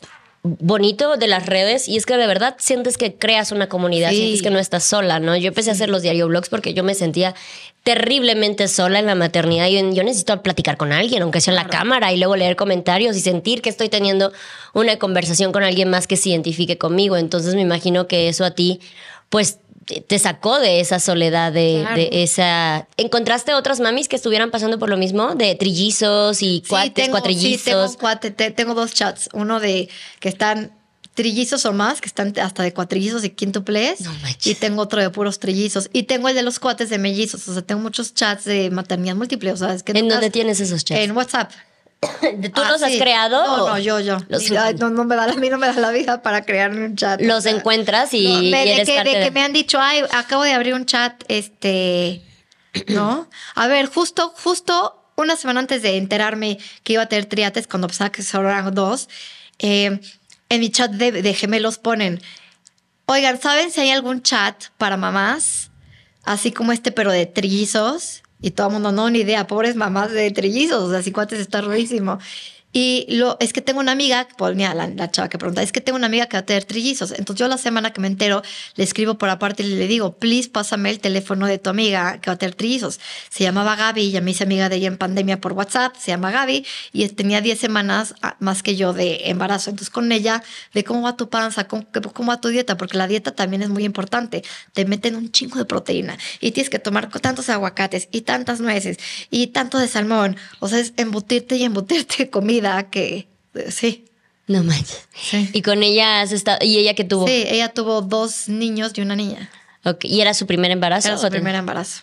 S1: bonito de las redes y es que de verdad sientes que creas una comunidad, sientes que no estás sola, ¿no? Yo empecé a hacer los diario blogs porque yo me sentía terriblemente sola en la maternidad. y yo necesito platicar con alguien, aunque sea en la cámara, y luego leer comentarios y sentir que estoy teniendo una conversación con alguien más que se identifique conmigo. Entonces me imagino que eso a ti, pues te sacó de esa soledad, de, esa... ¿Encontraste otras mamis que estuvieran
S2: pasando por lo mismo? De trillizos y cuates, cuatrillizos. Sí, tengo, dos chats. Uno de que están trillizos o más, que están hasta de cuatrillizos y quintuples. No y tengo otro de puros trillizos. Y tengo el de los cuates de mellizos. O sea, tengo muchos chats de maternidad múltiple. O ¿En dónde tienes esos chats? En WhatsApp. ¿Tú ah, los has creado? No, no, yo, yo. no, me a mí no me da la vida para crear un chat. Los encuentras y, de, que, me han dicho, Ay, acabo de abrir un chat, este, ¿no? A ver, justo, justo una semana antes de enterarme que iba a tener triates, cuando pensaba que solo eran dos, em, en mi chat de, de gemelos ponen, oigan, ¿saben si hay algún chat para mamás? Así como este, pero de trillizos. Y todo el mundo, no, ni idea, pobres mamás de trillizos, así sea, está ruidísimo. Y lo, es que tengo una amiga, pues, mira, la, chava que pregunta, es que tengo una amiga que va a tener trillizos. Entonces yo la semana que me entero, le escribo por aparte y le digo, please pásame el teléfono de tu amiga que va a tener trillizos. Se llamaba Gaby y ya me hice amiga de ella en pandemia por WhatsApp, se llama Gaby y tenía 10 semanas ah, más que yo de embarazo. Entonces con ella, de cómo va tu panza, cómo, cómo va tu dieta, porque la dieta también es muy importante. Te meten un chingo de proteína y tienes que tomar tantos aguacates y tantas nueces y tanto de salmón. O sea, es embutirte y embutirte comida que sí. No manches. Y con ella has estado. ¿Y ella que tuvo? Sí, ella tuvo dos niños y una
S1: niña. Okay. ¿Y era su primer embarazo? su primer embarazo.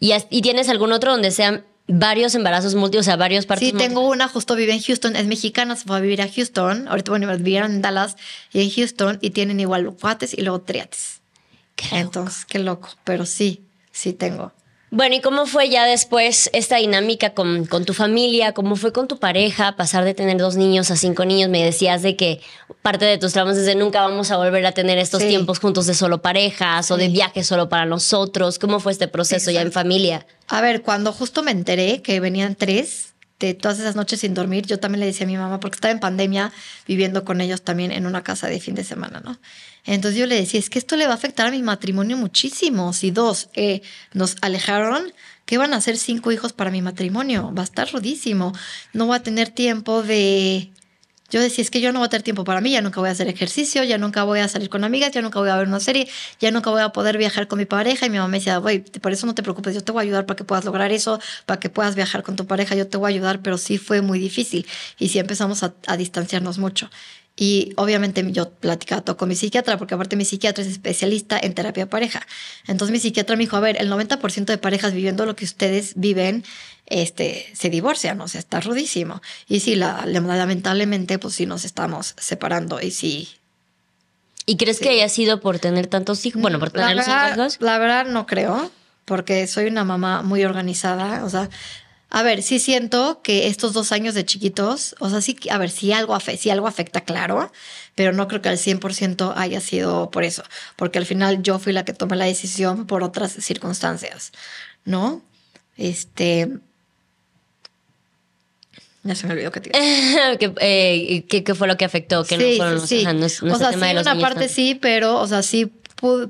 S1: ¿Y, ¿Y, tienes algún otro donde sean
S2: varios embarazos múltiples o sea, varios partos? Sí, tengo una, justo vive en Houston, es mexicana, se fue a vivir a Houston. Ahorita, bueno, vivieron en Dallas y en Houston y tienen igual cuates y luego triates. Entonces, qué loco. Pero sí, sí tengo.
S1: Bueno, ¿y cómo fue ya después esta dinámica con, tu familia? ¿Cómo fue con tu pareja? Pasar de tener dos niños a cinco niños, me decías de que parte de tus tramos es de nunca vamos a volver a tener estos tiempos juntos de solo parejas o de viajes solo para nosotros. ¿Cómo fue este proceso ya en familia?
S2: A ver, cuando justo me enteré que venían tres, de todas esas noches sin dormir, yo también le decía a mi mamá, porque estaba en pandemia viviendo con ellos también en una casa de fin de semana, ¿no? Entonces yo le decía, es que esto le va a afectar a mi matrimonio muchísimo. Si dos eh, nos alejaron, ¿qué van a hacer cinco hijos para mi matrimonio? Va a estar rudísimo. No voy a tener tiempo de yo decía, es que yo no voy a tener tiempo para mí, ya nunca voy a hacer ejercicio, ya nunca voy a salir con amigas, ya nunca voy a ver una serie, ya nunca voy a poder viajar con mi pareja. Y mi mamá me decía, güey, por eso no te preocupes, yo te voy a ayudar para que puedas lograr eso, para que puedas viajar con tu pareja, yo te voy a ayudar, pero sí fue muy difícil. Y sí empezamos a, a distanciarnos mucho. Y obviamente yo platicaba con mi psiquiatra, porque aparte mi psiquiatra es especialista en terapia pareja. Entonces mi psiquiatra me dijo, a ver, el 90% de parejas viviendo lo que ustedes viven, este, se divorcian, o sea, está rudísimo. Y sí, lamentablemente, pues sí nos estamos separando y sí. ¿Y crees que haya sido por tener tantos hijos? Bueno, por tener los La verdad no creo, porque soy una mamá muy organizada, o sea, a ver, sí siento que estos dos años de chiquitos, o sea, sí, a ver, sí algo, sí algo afecta, claro, pero no creo que al 100% haya sido por eso, porque al final yo fui la que tomé la decisión por otras circunstancias, ¿no? Este... Ya se me olvidó que te eh, ¿Qué, ¿qué, fue lo que
S1: afectó? Que sí, no fueron sí, sí. o sea, sí, una parte sí,
S2: pero, o sea, sí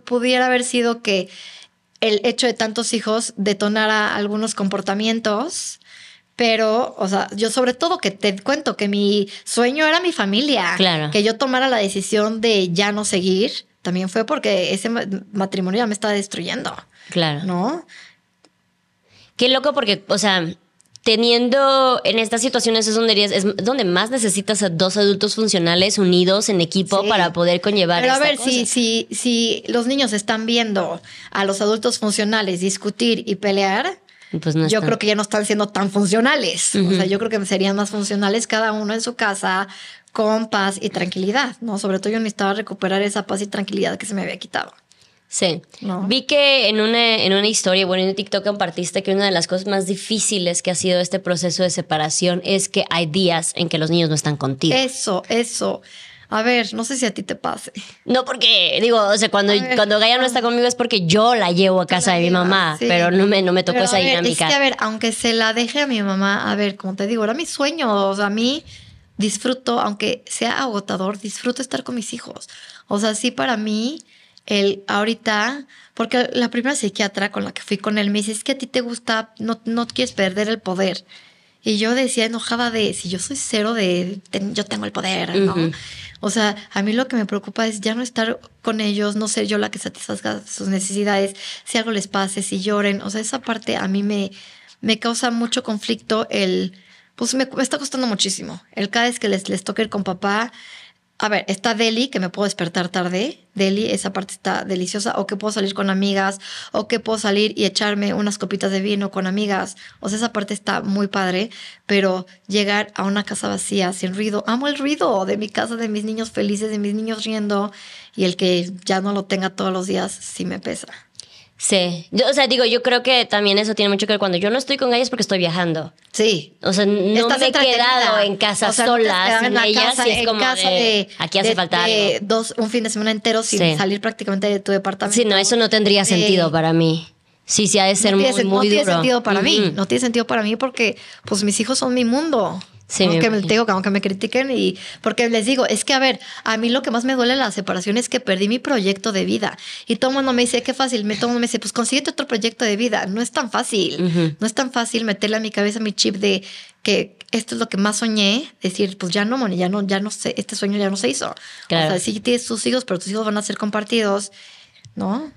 S2: pudiera haber sido que el hecho de tantos hijos detonara algunos comportamientos. Pero, o sea, yo sobre todo que te cuento que mi sueño era mi familia. Claro. Que yo tomara la decisión de ya no seguir también fue porque ese matrimonio ya me estaba destruyendo. Claro. ¿No?
S1: Qué loco porque, o sea, teniendo en estas situaciones es donde, es donde más necesitas a dos adultos funcionales unidos en equipo para poder conllevar Pero a ver, Si,
S2: si, si los niños están viendo a los adultos funcionales discutir y pelear,
S1: pues yo creo que ya
S2: no están siendo tan funcionales. O sea, yo creo que serían más funcionales cada uno en su casa con paz y tranquilidad, ¿no? Sobre todo yo necesitaba recuperar esa paz y tranquilidad que se me había quitado. Sí.
S1: Vi que en una, en una historia, bueno, en TikTok compartiste que una de las cosas más difíciles que ha sido este proceso de separación es que hay días en que los niños no están contigo. Eso, eso. A ver, no sé si a ti te pase. No, porque digo, o sea, cuando, cuando Gaia no está conmigo es porque yo la llevo a casa de mi mamá, pero no me, no me tocó esa dinámica. a ver,
S2: aunque se la deje a mi mamá, a ver, como te digo, era mi sueño, o sea, a mí disfruto, aunque sea agotador, disfruto estar con mis hijos. O sea, sí, para mí el ahorita, porque la primera psiquiatra con la que fui con él me dice, es que a ti te gusta, no, no quieres perder el poder. Y yo decía enojada de, si yo soy cero de, yo tengo el poder, ¿no? O sea, a mí lo que me preocupa es ya no estar con ellos, no ser yo la que satisfaga sus necesidades, si algo les pase, si lloren. O sea, esa parte a mí me, me causa mucho conflicto el, pues me, está costando muchísimo. El cada vez que les, les toque ir con papá, a ver, está Deli, que me puedo despertar tarde. Deli, esa parte está deliciosa. O que puedo salir con amigas. O que puedo salir y echarme unas copitas de vino con amigas. O sea, esa parte está muy padre. Pero llegar a una casa vacía, sin ruido. Amo el ruido de mi casa, de mis niños felices, de mis niños riendo. Y el que ya no lo tenga todos los días, sí me pesa. Sí,
S1: o sea, digo, yo creo que también eso tiene mucho que ver. Cuando yo no estoy con ellas porque estoy viajando. Sí. O sea, no me he quedado en casa sola sin ellas. Casa, y es como de, aquí hace falta
S2: Dos, un fin de semana entero sin salir prácticamente de tu departamento. Sí, no, eso no tendría eh, sentido para mí. Sí, sí, ha de ser muy, muy duro. No tiene sentido para mí. No tiene sentido para mí porque, pues, mis hijos son mi mundo aunque me, aunque me critiquen y porque les digo, es que a ver, a mí lo que más me duele la separación es que perdí mi proyecto de vida y todo el mundo me dice, qué fácil, me todo el mundo me dice, pues consíguete otro proyecto de vida, no es tan fácil, no es tan fácil meterle a mi cabeza mi chip de que esto es lo que más soñé, decir, pues ya no, Moni, ya no, ya no sé, este sueño ya no se hizo. Claro. O sea, si tienes tus hijos, pero tus hijos van a ser compartidos, ¿no?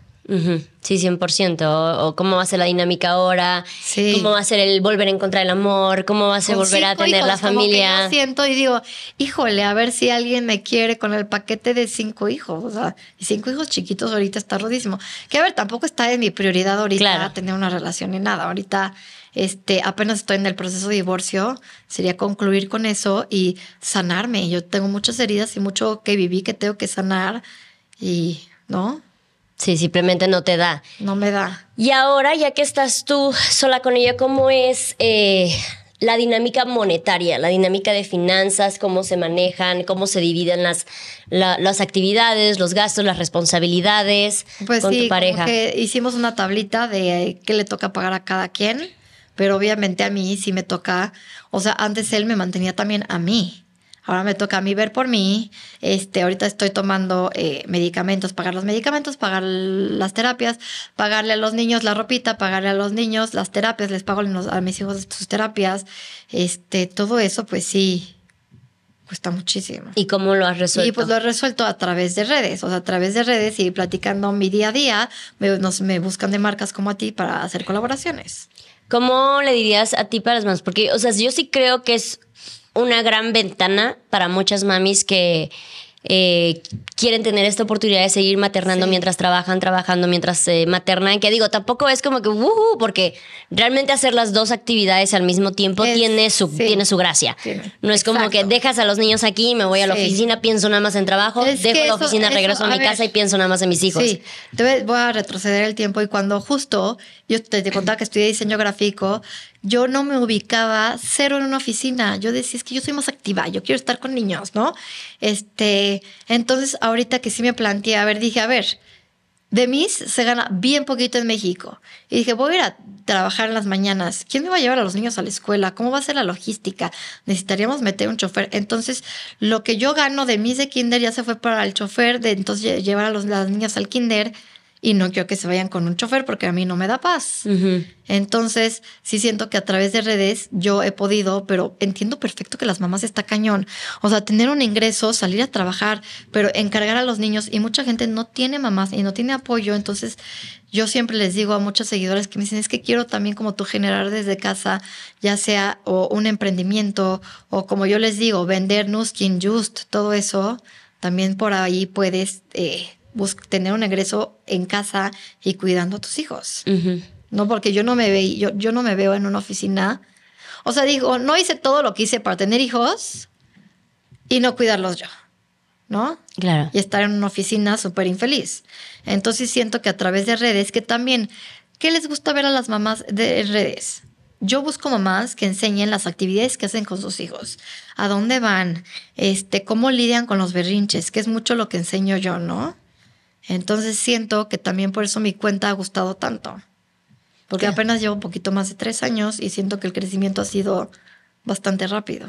S1: Sí, 100%. O, cómo va a ser la dinámica ahora, sí. cómo va a ser el volver a encontrar el amor, cómo va a ser volver a tener la familia. Como
S2: siento y digo, híjole, a ver si alguien me quiere con el paquete de cinco hijos. O sea, cinco hijos chiquitos ahorita está rodísimo. Que a ver, tampoco está en mi prioridad ahorita tener una relación ni nada. Ahorita este, apenas estoy en el proceso de divorcio, sería concluir con eso y sanarme. Yo tengo muchas heridas y mucho que viví que tengo que sanar y, ¿no? Sí, simplemente no te da. No me da.
S1: Y ahora, ya que estás tú sola con ella, ¿cómo es eh, la dinámica monetaria, la dinámica de finanzas, cómo se manejan, cómo se dividen las, las actividades, los gastos, las responsabilidades pues con tu pareja?
S2: hicimos una tablita de qué le toca pagar a cada quien, pero obviamente a mí sí me toca, o sea, antes él me mantenía también a mí ahora me toca a mí ver por mí, este, ahorita estoy tomando eh, medicamentos, pagar los medicamentos, pagar las terapias, pagarle a los niños la ropita, pagarle a los niños las terapias, les pago a mis hijos sus terapias, este, todo eso pues sí, cuesta muchísimo. ¿Y cómo lo has resuelto? Y pues lo he resuelto a través de redes, o sea, a través de redes y platicando mi día a día, me, me buscan de marcas como a ti para hacer colaboraciones.
S1: ¿Cómo le dirías a ti para las manos? Porque, o sea, yo sí creo que es una gran ventana para muchas mamis que eh, quieren tener esta oportunidad de seguir maternando mientras trabajan, trabajando mientras materna. maternan. Que digo, tampoco es como que, porque realmente hacer las dos actividades al mismo tiempo tiene, su, tiene su gracia. No es como que dejas a los niños aquí, me voy a la oficina, pienso nada más en trabajo, dejo la oficina, regreso a, mi casa y pienso nada más en mis hijos. Sí,
S2: Entonces voy a retroceder el tiempo y cuando justo yo te, te contaba que estudié diseño gráfico, yo no me ubicaba cero en una oficina. Yo decía, es que yo soy más activa, yo quiero estar con niños, ¿no? Este, entonces ahorita que sí me planteé, a ver, dije, a ver, de mis se gana bien poquito en México. Y dije, voy a ir a trabajar en las mañanas. ¿Quién me va a llevar a los niños a la escuela? ¿Cómo va a ser la logística? Necesitaríamos meter un chofer. Entonces, lo que yo gano de mis de kinder ya se fue para el chofer, de entonces llevar a los, las niñas al kinder y no quiero que se vayan con un chofer porque a mí no me da paz. Entonces, sí siento que a través de redes yo he podido, pero entiendo perfecto que las mamás está cañón. O sea, tener un ingreso, salir a trabajar, pero encargar a los niños y mucha gente no tiene mamás y no tiene apoyo. Entonces, yo siempre les digo a muchas seguidores que me dicen, es que quiero también como tú generar desde casa, ya sea o un emprendimiento o como yo les digo, vendernos quien Just, todo eso. También por ahí puedes... Eh, tener un egreso en casa y cuidando a tus hijos. No, porque yo no me ve, yo, yo no me veo en una oficina. O sea, digo, no hice todo lo que hice para tener hijos y no cuidarlos yo. ¿No? Claro. Y estar en una oficina súper infeliz. Entonces siento que a través de redes, que también, ¿qué les gusta ver a las mamás de redes? Yo busco mamás que enseñen las actividades que hacen con sus hijos, a dónde van, este, cómo lidian con los berrinches, que es mucho lo que enseño yo, ¿no? Entonces siento que también por eso mi cuenta ha gustado tanto. Porque apenas llevo un poquito más de tres años y siento que el crecimiento ha sido bastante rápido.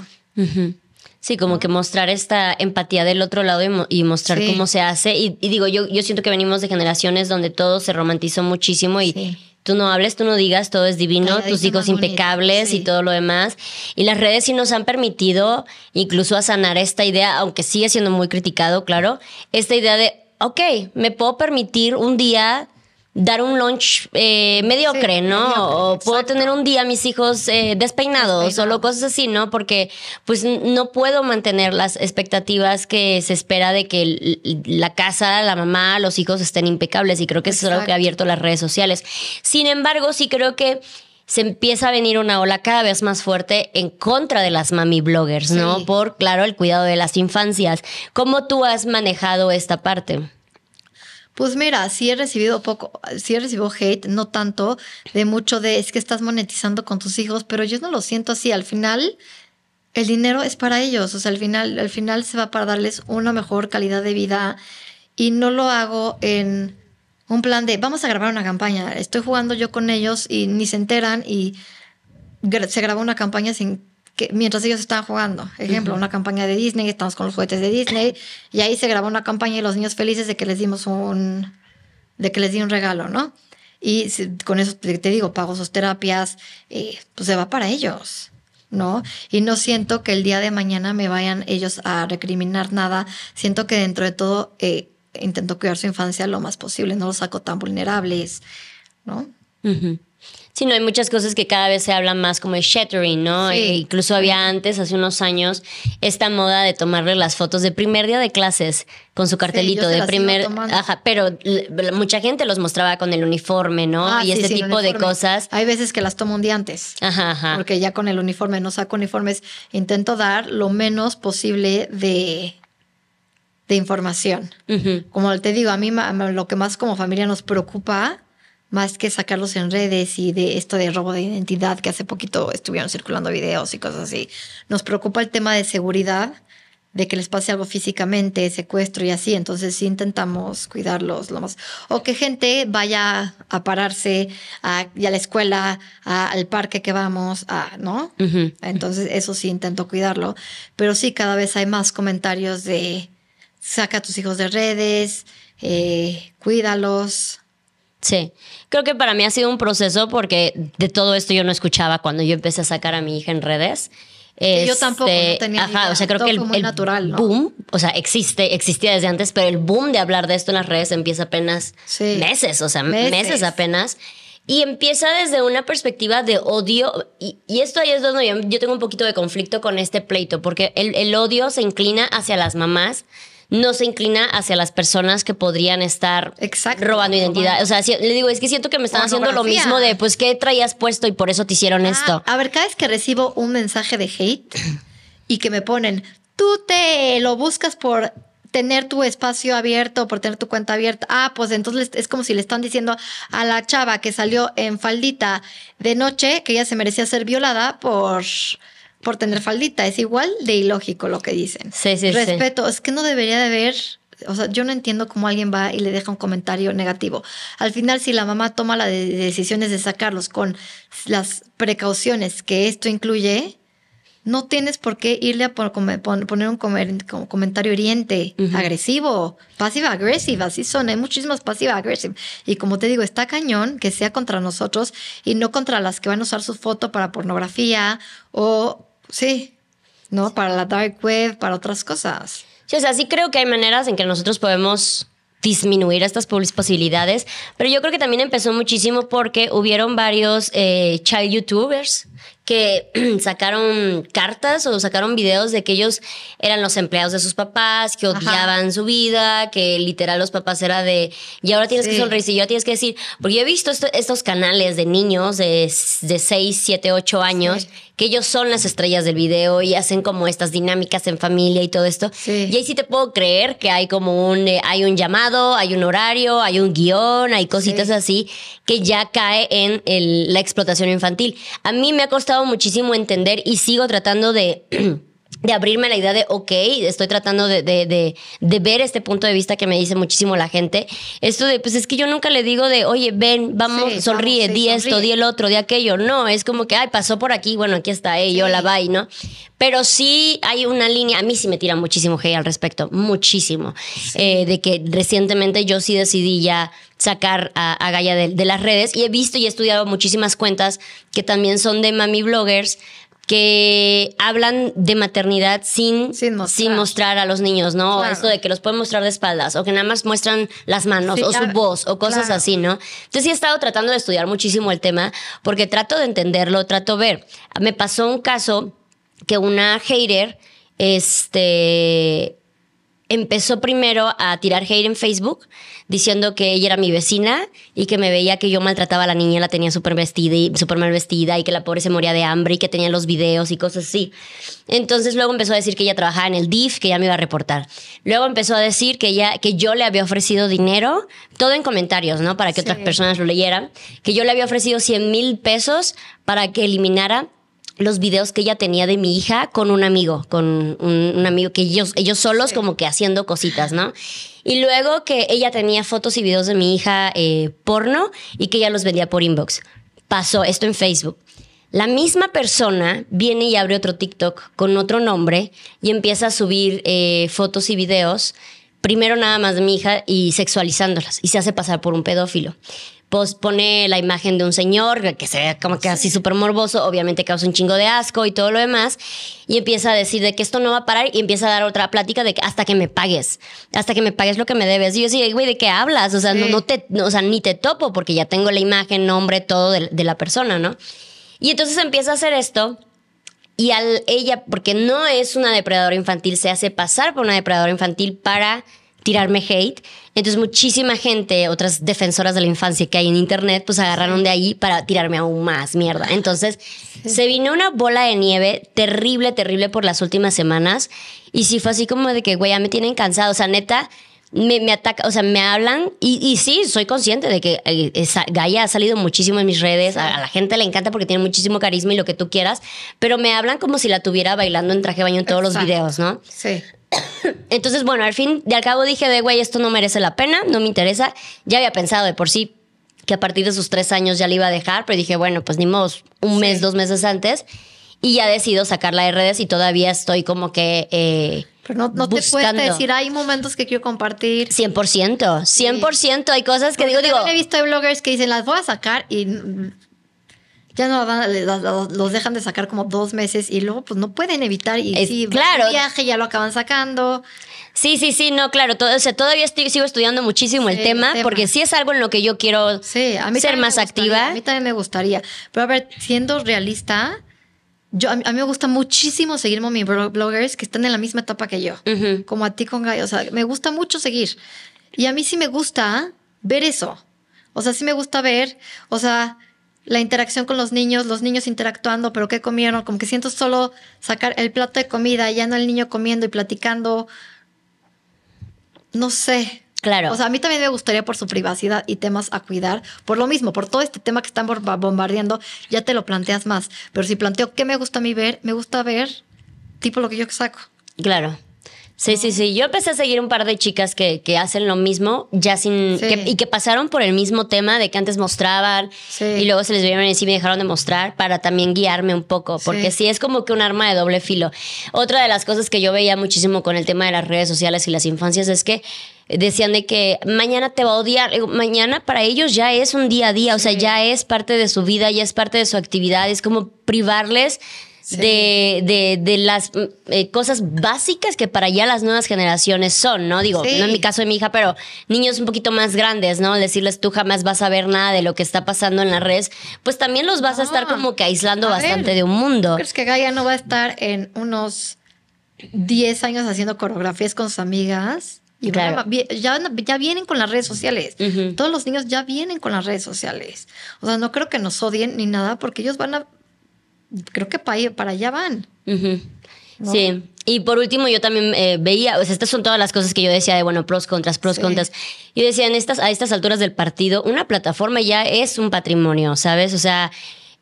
S1: Sí, como que mostrar esta empatía del otro lado y, mostrar cómo se hace. Y, digo, yo, yo siento que venimos de generaciones donde todo se romantizó muchísimo y tú no hables, tú no digas, todo es divino, tus hijos impecables y todo lo demás. Y las redes sí nos han permitido incluso a sanar esta idea, aunque sigue siendo muy criticado, claro, esta idea de ok, me puedo permitir un día dar un lunch eh, mediocre, ¿no? o puedo tener un día mis hijos eh, despeinados o cosas así, ¿no? Porque pues no puedo mantener las expectativas que se espera de que la casa, la mamá, los hijos estén impecables y creo que eso es lo que ha abierto las redes sociales. Sin embargo, sí creo que se empieza a venir una ola cada vez más fuerte en contra de las mami bloggers, ¿no? Por, claro, el cuidado de las infancias. ¿Cómo tú
S2: has manejado esta parte? Pues mira, sí he recibido poco, sí he recibido hate, no tanto, de mucho de es que estás monetizando con tus hijos, pero yo no lo siento así. Al final, el dinero es para ellos. O sea, al final, al final se va para darles una mejor calidad de vida. Y no lo hago en un plan de vamos a grabar una campaña. Estoy jugando yo con ellos y ni se enteran y se grabó una campaña sin que, mientras ellos estaban jugando. Ejemplo, una campaña de Disney, estamos con los juguetes de Disney y ahí se grabó una campaña y los niños felices de que les dimos un de que les di un regalo, ¿no? Y con eso te, digo, pago sus terapias, y, pues se va para ellos. ¿no? Y no siento que el día de mañana me vayan ellos a recriminar nada. Siento que dentro de todo eh, Intento cuidar su infancia lo más posible, no los saco tan vulnerables, ¿no?
S1: Sí, no, hay muchas cosas que cada vez se hablan más como de shattering, ¿no? E incluso había antes, hace unos años, esta moda de tomarle las fotos de primer día de clases con su cartelito de primer. Ajá, pero mucha gente los mostraba con el uniforme, ¿no? Ah, y este tipo de cosas.
S2: Hay veces que las tomo un día antes. ajá. Porque ya con el uniforme, no saco uniformes, intento dar lo menos posible de de información. Como te digo, a mí lo que más como familia nos preocupa, más que sacarlos en redes y de esto de robo de identidad, que hace poquito estuvieron circulando videos y cosas así, nos preocupa el tema de seguridad, de que les pase algo físicamente, secuestro y así. Entonces sí intentamos cuidarlos lo más. O que gente vaya a pararse a, y a la escuela, al parque que vamos, a, ¿no? Entonces eso sí intento cuidarlo. Pero sí, cada vez hay más comentarios de saca a tus hijos de redes, eh, cuídalos.
S1: Sí, creo que para mí ha sido un proceso porque de todo esto yo no escuchaba cuando yo empecé a sacar a mi hija en redes. yo este, tampoco no tenía ajá, o sea, creo que el, natural, boom, o sea, existe, existía desde antes, pero el boom de hablar de esto en las redes empieza apenas meses, o sea, meses. apenas. Y empieza desde una perspectiva de odio, y, esto ahí es donde yo, tengo un poquito de conflicto con este pleito, porque el odio se inclina hacia las mamás no se inclina hacia las personas que podrían estar robando identidad. O sea, le digo, es que siento que me están haciendo lo mismo de, pues, ¿qué traías puesto y por eso te hicieron ah, esto? A ver, cada vez que
S2: recibo un mensaje de hate y que me ponen, tú te lo buscas por tener tu espacio abierto, por tener tu cuenta abierta. Ah, pues entonces es como si le están diciendo a la chava que salió en faldita de noche que ella se merecía ser violada por por tener faldita. Es igual de ilógico lo que dicen. Sí, sí, Respeto, es que no debería de haber o sea, yo no entiendo cómo alguien va y le deja un comentario negativo. Al final, si la mamá toma las decisiones de sacarlos con las precauciones que esto incluye, no tienes por qué irle a poner un comentario hiriente, agresivo, pasiva agresiva, así son, hay muchísimas pasiva agresiva. Y como te digo, está cañón que sea contra nosotros y no contra las que van a usar su foto para pornografía o Sí, ¿no? Para la dark web, para otras cosas. Sí, o
S1: sea, sí creo que hay maneras en que nosotros podemos disminuir estas posibilidades, pero yo creo que también empezó muchísimo porque hubieron varios eh, child youtubers que sacaron cartas o sacaron videos de que ellos eran los empleados de sus papás, que odiaban su vida, que literal los papás era de, y ahora tienes que sonreír, y yo tienes que decir, porque yo he visto estos canales de niños de, de 6, 7, 8 años que ellos son las estrellas del video y hacen como estas dinámicas en familia y todo esto. Y ahí sí te puedo creer que hay como un, eh, hay un llamado, hay un horario, hay un guión, hay cositas así que ya cae en la explotación infantil. A mí me ha costado muchísimo entender y sigo tratando de... de abrirme a la idea de, ok, estoy tratando de, de, ver este punto de vista que me dice muchísimo la gente. Esto de, pues es que yo nunca le digo de, oye, ven, vamos, sonríe, di esto, di el otro, di aquello. No, es como que, ay, pasó por aquí, bueno, aquí está, eh, yo la ¿no? Pero sí hay una línea, a mí sí me tira muchísimo hey al respecto, muchísimo, eh, de que recientemente yo sí decidí ya sacar a, Gaya de, de, las redes y he visto y he estudiado muchísimas cuentas que también son de mami bloggers, que hablan de maternidad sin, mostrar. a los niños, ¿no? O Esto de que los pueden mostrar de espaldas o que nada más muestran las manos o su voz o cosas así, ¿no? Entonces sí he estado tratando de estudiar muchísimo el tema porque trato de entenderlo, trato de ver. Me pasó un caso que una hater, este, empezó primero a tirar hate en Facebook diciendo que ella era mi vecina y que me veía que yo maltrataba a la niña, la tenía súper vestida y super mal vestida y que la pobre se moría de hambre y que tenía los videos y cosas así. Entonces luego empezó a decir que ella trabajaba en el DIF, que ella me iba a reportar. Luego empezó a decir que ella que yo le había ofrecido dinero, todo en comentarios, ¿no? Para que otras personas lo leyeran, que yo le había ofrecido 100 mil pesos para que eliminara los videos que ella tenía de mi hija con un amigo, con un, amigo que ellos, ellos solos como que haciendo cositas, ¿no? Y luego que ella tenía fotos y videos de mi hija eh, porno y que ella los vendía por inbox. Pasó esto en Facebook. La misma persona viene y abre otro TikTok con otro nombre y empieza a subir eh, fotos y videos, primero nada más de mi hija y sexualizándolas y se hace pasar por un pedófilo pues pone la imagen de un señor que se ve como que así súper morboso, obviamente causa un chingo de asco y todo lo demás, y empieza a decir de que esto no va a parar y empieza a dar otra plática de que hasta que me pagues, hasta que me pagues lo que me debes. Y yo sí, güey, ¿de qué hablas? O sea, no, no, te, o sea, ni te topo porque ya tengo la imagen, nombre, todo de, la persona, ¿no? Y entonces empieza a hacer esto. Y al ella, porque no es una depredadora infantil, se hace pasar por una depredadora infantil para tirarme hate. Entonces muchísima gente, otras defensoras de la infancia que hay en internet, pues agarraron de ahí para tirarme aún más mierda. Entonces se vino una bola de nieve terrible, terrible por las últimas semanas. Y sí fue así como de que, güey, ya me tienen cansado. O sea, neta, me, me ataca, o sea, me hablan y, sí, soy consciente de que eh, esa, Gaia ha salido muchísimo en mis redes, a, la gente le encanta porque tiene muchísimo carisma y lo que tú quieras, pero me hablan como si la tuviera bailando en traje baño en todos los videos, ¿no? Sí. Entonces, bueno, al fin de al cabo dije de, güey, esto no merece la pena, no me interesa. Ya había pensado de por sí que a partir de sus tres años ya le iba a dejar, pero dije, bueno, pues ni modo, un mes, dos meses antes. Y ya decido sacar la de redes y todavía estoy como que... Eh,
S2: pero no, no te puedes decir, hay momentos que quiero compartir. 100%, 100%. Hay cosas que digo, digo... He visto bloggers que dicen, las voy a sacar y mm, ya no van, los dejan de sacar como dos meses y luego pues no pueden evitar y es, sí, claro. el viaje ya lo acaban sacando.
S1: Sí, sí, sí, no, claro, todavía estoy, sigo estudiando muchísimo el, tema, porque sí es algo en lo que yo quiero
S2: ser más activa. A mí también me gustaría, pero a ver, siendo realista, yo, a, mí, me gusta muchísimo seguir mis bloggers que están en la misma etapa que yo, como a ti con o sea, me gusta mucho seguir. Y a mí sí me gusta ver eso. O sea, sí me gusta ver, o sea, la interacción con los niños, los niños interactuando, pero qué comieron, como que siento solo sacar el plato de comida, y ya no el niño comiendo y platicando. No sé. Claro. O sea, a mí también me gustaría por su privacidad y temas a cuidar. Por lo mismo, por todo este tema que están bombardeando, ya te lo planteas más. Pero si planteo qué me gusta a mí ver, me gusta ver tipo lo que yo saco. Claro. Sí, sí, sí. Yo empecé
S1: a seguir un par de chicas que, hacen lo mismo, ya sin. y que pasaron por el mismo tema de que antes mostraban y luego se les vieron y me dejaron de mostrar para también guiarme un poco, porque sí. es como que un arma de doble filo. Otra de las cosas que yo veía muchísimo con el tema de las redes sociales y las infancias es que decían de que mañana te va a odiar. Mañana para ellos ya es un día a día, o sea, ya es parte de su vida, ya es parte de su actividad. Es como privarles de, de, las mm, eh, cosas básicas que para ya las nuevas generaciones son, ¿no? Digo, no en mi caso de mi hija, pero niños un poquito más grandes, ¿no? Decirles tú jamás vas a ver nada de lo que está pasando en las redes, pues también los vas a estar ah. como que aislando bastante de un mundo. es
S2: que Gaia no va a estar en unos 10 años haciendo coreografías con sus amigas? ya, ya, vienen con las redes sociales. Todos los niños ya vienen con las redes sociales. O sea, no creo que nos odien ni nada porque ellos van a creo que para, para allá van. Sí.
S1: Y por último, yo también eh, veía, o sea, estas son todas las cosas que yo decía de, bueno, pros, contras, pros, contras. Yo decía, en estas, a estas alturas del partido, una plataforma ya es un patrimonio, ¿sabes? O sea,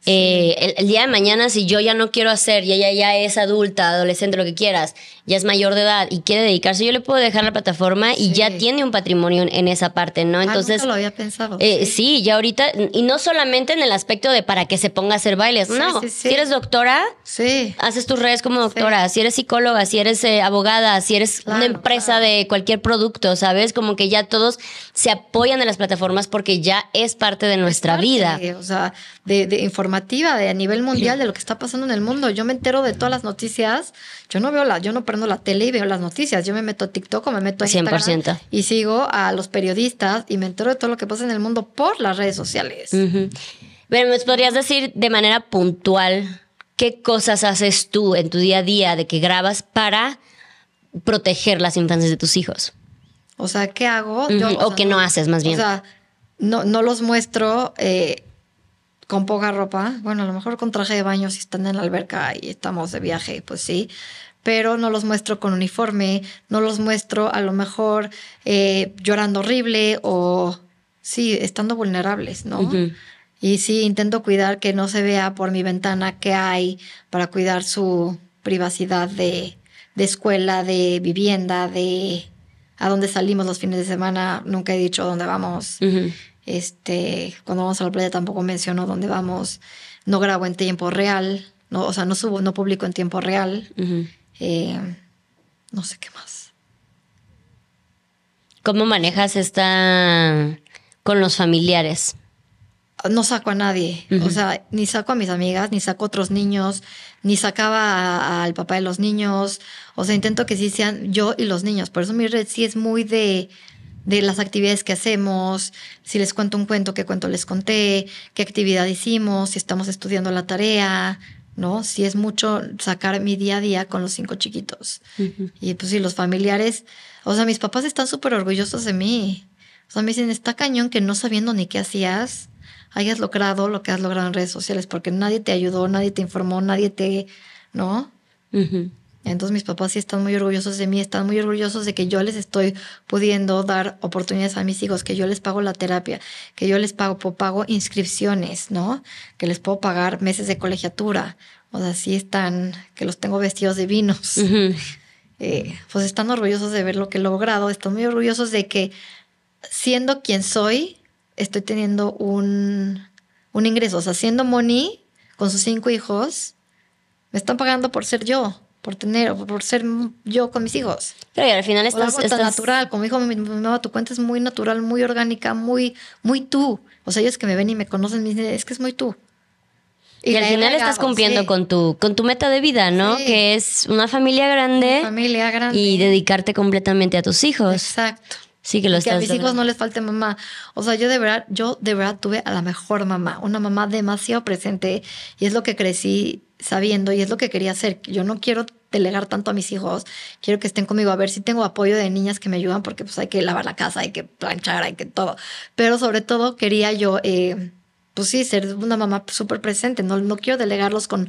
S1: eh, el, día de mañana, si yo ya no quiero hacer, y ella ya es adulta, adolescente, lo que quieras, ya es mayor de edad y quiere dedicarse, yo le puedo dejar la plataforma y ya tiene un patrimonio en esa parte, ¿no? Ah, Entonces... lo había
S2: pensado. Eh, sí.
S1: ya ahorita, y no solamente en el aspecto de para que se ponga a hacer bailes, no. Si eres doctora, sí. haces tus redes como doctora. Si eres psicóloga, si eres eh, abogada, si eres una empresa de cualquier producto, ¿sabes? Como que ya todos se apoyan en las plataformas porque ya es
S2: parte de nuestra vida. O sea, de, de, informativa, de a nivel mundial, de lo que está pasando en el mundo. Yo me entero de todas las noticias. Yo no veo la, yo no la tele y veo las noticias. Yo me meto a TikTok o me meto a Instagram 100%. y sigo a los periodistas y me entero de todo lo que pasa en el mundo por las redes sociales. Bueno, Pero ¿me podrías decir de manera puntual qué
S1: cosas haces tú en tu día a día de que grabas para proteger las infancias de tus hijos?
S2: O sea, ¿qué hago? o, qué que no, haces, más bien. O sea, no, no los muestro eh, con poca ropa. Bueno, a lo mejor con traje de baño si están en la alberca y estamos de viaje, pues sí pero no los muestro con uniforme, no los muestro a lo mejor eh, llorando horrible o sí, estando vulnerables, ¿no? Y sí, intento cuidar que no se vea por mi ventana qué hay para cuidar su privacidad de, escuela, de vivienda, de a dónde salimos los fines de semana. Nunca he dicho dónde vamos. Este, cuando vamos a la playa tampoco menciono dónde vamos. No grabo en tiempo real. o sea, no subo, no publico en tiempo real. Eh, no sé qué más. ¿Cómo manejas esta con los familiares? No saco a nadie. O sea, ni saco a mis amigas, ni saco a otros niños, ni sacaba al papá de los niños. O sea, intento que sí sean yo y los niños. Por eso mi red sí es muy de de las actividades que hacemos, si les cuento un cuento, qué cuento les conté, qué actividad hicimos, si estamos estudiando la tarea, ¿no? Si es mucho sacar mi día a día con los cinco chiquitos. Y pues sí, los familiares, o sea, mis papás están súper orgullosos de mí. O sea, me dicen, está cañón que no sabiendo ni qué hacías, hayas logrado lo que has logrado en redes sociales, porque nadie te ayudó, nadie te informó, nadie te, ¿no? Entonces mis papás sí están muy orgullosos de mí, están muy orgullosos de que yo les estoy pudiendo dar oportunidades a mis hijos, que yo les pago la terapia, que yo les pago, pago inscripciones, ¿no? Que les puedo pagar meses de colegiatura. O sea, sí están, que los tengo vestidos de vinos. Eh, pues están orgullosos de ver lo que he logrado, están muy orgullosos de que siendo quien soy, estoy teniendo un, un ingreso. O sea, siendo Moni con sus cinco hijos, me están pagando por ser yo por tener o por ser yo con mis hijos.
S1: Pero y al final estás, algo tan natural,
S2: como dijo mi, mamá, tu cuenta es muy natural, muy orgánica, muy, muy tú. O sea, ellos que me ven y me conocen es que es muy tú. Y, al final estás cumpliendo con
S1: tu con tu meta de vida, ¿no? Que es una familia grande. Una familia grande. Y dedicarte completamente a tus hijos. Exacto que a mis hijos no
S2: les falte mamá. O sea, yo de verdad, yo de verdad tuve a la mejor mamá, una mamá demasiado presente y es lo que crecí sabiendo y es lo que quería hacer. Yo no quiero delegar tanto a mis hijos, quiero que estén conmigo, a ver si tengo apoyo de niñas que me ayudan porque pues hay que lavar la casa, hay que planchar, hay que todo. Pero sobre todo quería yo, eh, pues sí, ser una mamá súper presente, no, no quiero delegarlos con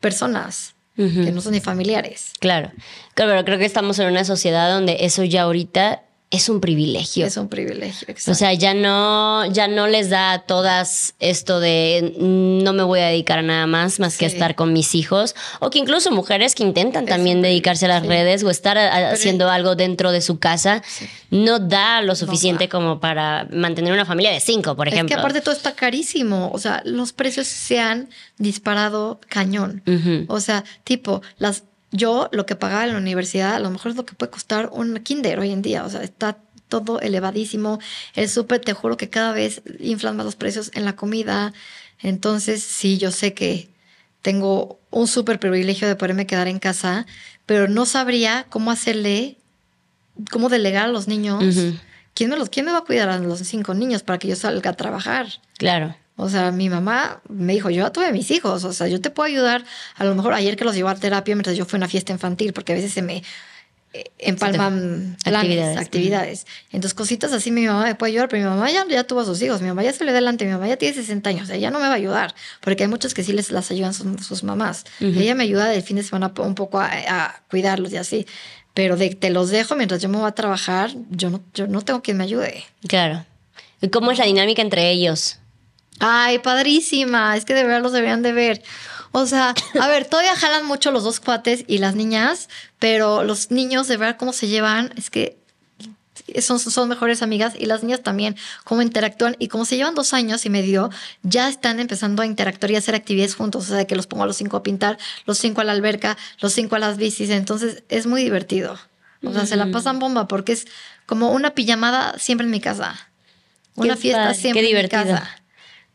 S2: personas. Que no son ni familiares.
S1: Claro. Claro, pero creo que estamos en una sociedad donde eso ya ahorita es
S2: un privilegio. Es un privilegio. Exacto.
S1: O sea, ya no, ya no les da a todas esto de mm, no me voy a dedicar a nada más más que a estar con mis hijos. O que incluso mujeres que intentan también dedicarse a las redes o estar haciendo algo dentro de su casa no da lo suficiente como para mantener una familia de cinco, por ejemplo. Es que aparte
S2: todo está carísimo. O sea, los precios se han disparado cañón. O sea, tipo, las yo lo que pagaba en la universidad, a lo mejor es lo que puede costar un kinder hoy en día. O sea, está todo elevadísimo. El súper, te juro que cada vez inflan más los precios en la comida. Entonces, sí, yo sé que tengo un súper privilegio de poderme quedar en casa, pero no sabría cómo hacerle, cómo delegar a los niños. ¿Quién me, los, ¿Quién me va a cuidar a los cinco niños para que yo salga a trabajar? Claro. O sea, mi mamá me dijo, yo ya tuve mis hijos, o sea, yo te puedo ayudar. A lo mejor ayer que los llevó a terapia mientras yo fui a una fiesta infantil, porque a veces se me eh, empalman mm, actividades, actividades. Entonces, cositas así mi mamá me puede ayudar, pero mi mamá ya, ya tuvo a sus hijos, mi mamá ya da adelante, mi mamá ya tiene 60 años, ella no me va a ayudar, porque hay muchos que sí les las ayudan sus, sus mamás. Ella me ayuda del fin de semana un poco a, cuidarlos y así pero de, te los dejo mientras yo me voy a trabajar, yo no, yo no tengo quien me ayude. Claro. ¿Y cómo es la dinámica entre ellos? Ay, padrísima. Es que de verdad los deberían de ver. O sea, a ver, todavía jalan mucho los dos cuates y las niñas, pero los niños de verdad cómo se llevan, es que son, son mejores amigas y las niñas también, cómo interactúan y como se llevan dos años y medio, ya están empezando a interactuar y a hacer actividades juntos, o sea, que los pongo a los cinco a pintar, los cinco a la alberca, los cinco a las bicis, entonces es muy divertido. O sea, se la mm. pasan bomba porque es como una pijamada siempre en mi casa. Una fiesta siempre en mi casa.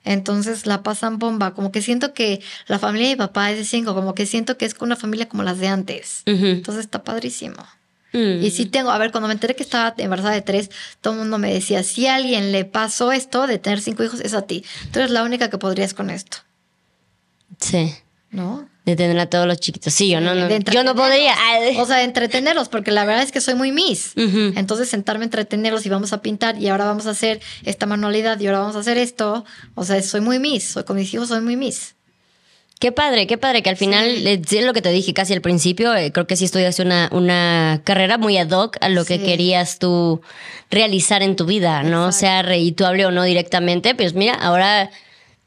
S2: Entonces la pasan bomba. Como que siento que la familia de mi papá es de cinco, como que siento que es una familia como las de antes. Entonces está padrísimo. Mm. Y sí tengo, a ver, cuando me enteré que estaba embarazada de tres, todo el mundo me decía, si a alguien le pasó esto de tener cinco hijos, es a ti. Tú eres la única que podrías con esto. Sí. ¿no?
S1: De tener a todos los chiquitos. Sí, yo no, no yo
S2: no podría. O sea, entretenerlos, porque la verdad es que soy muy miss. Entonces, sentarme a entretenerlos y vamos a pintar y ahora vamos a hacer esta manualidad y ahora vamos a hacer esto. O sea, soy muy miss. Soy, con mis hijos soy muy miss. Qué padre, qué padre, que al final,
S1: lo que te dije casi al principio, eh, creo que sí estudiaste una, una carrera muy ad hoc a lo que querías tú realizar en tu vida, ¿no? O Sea reituable o no directamente, pues mira, ahora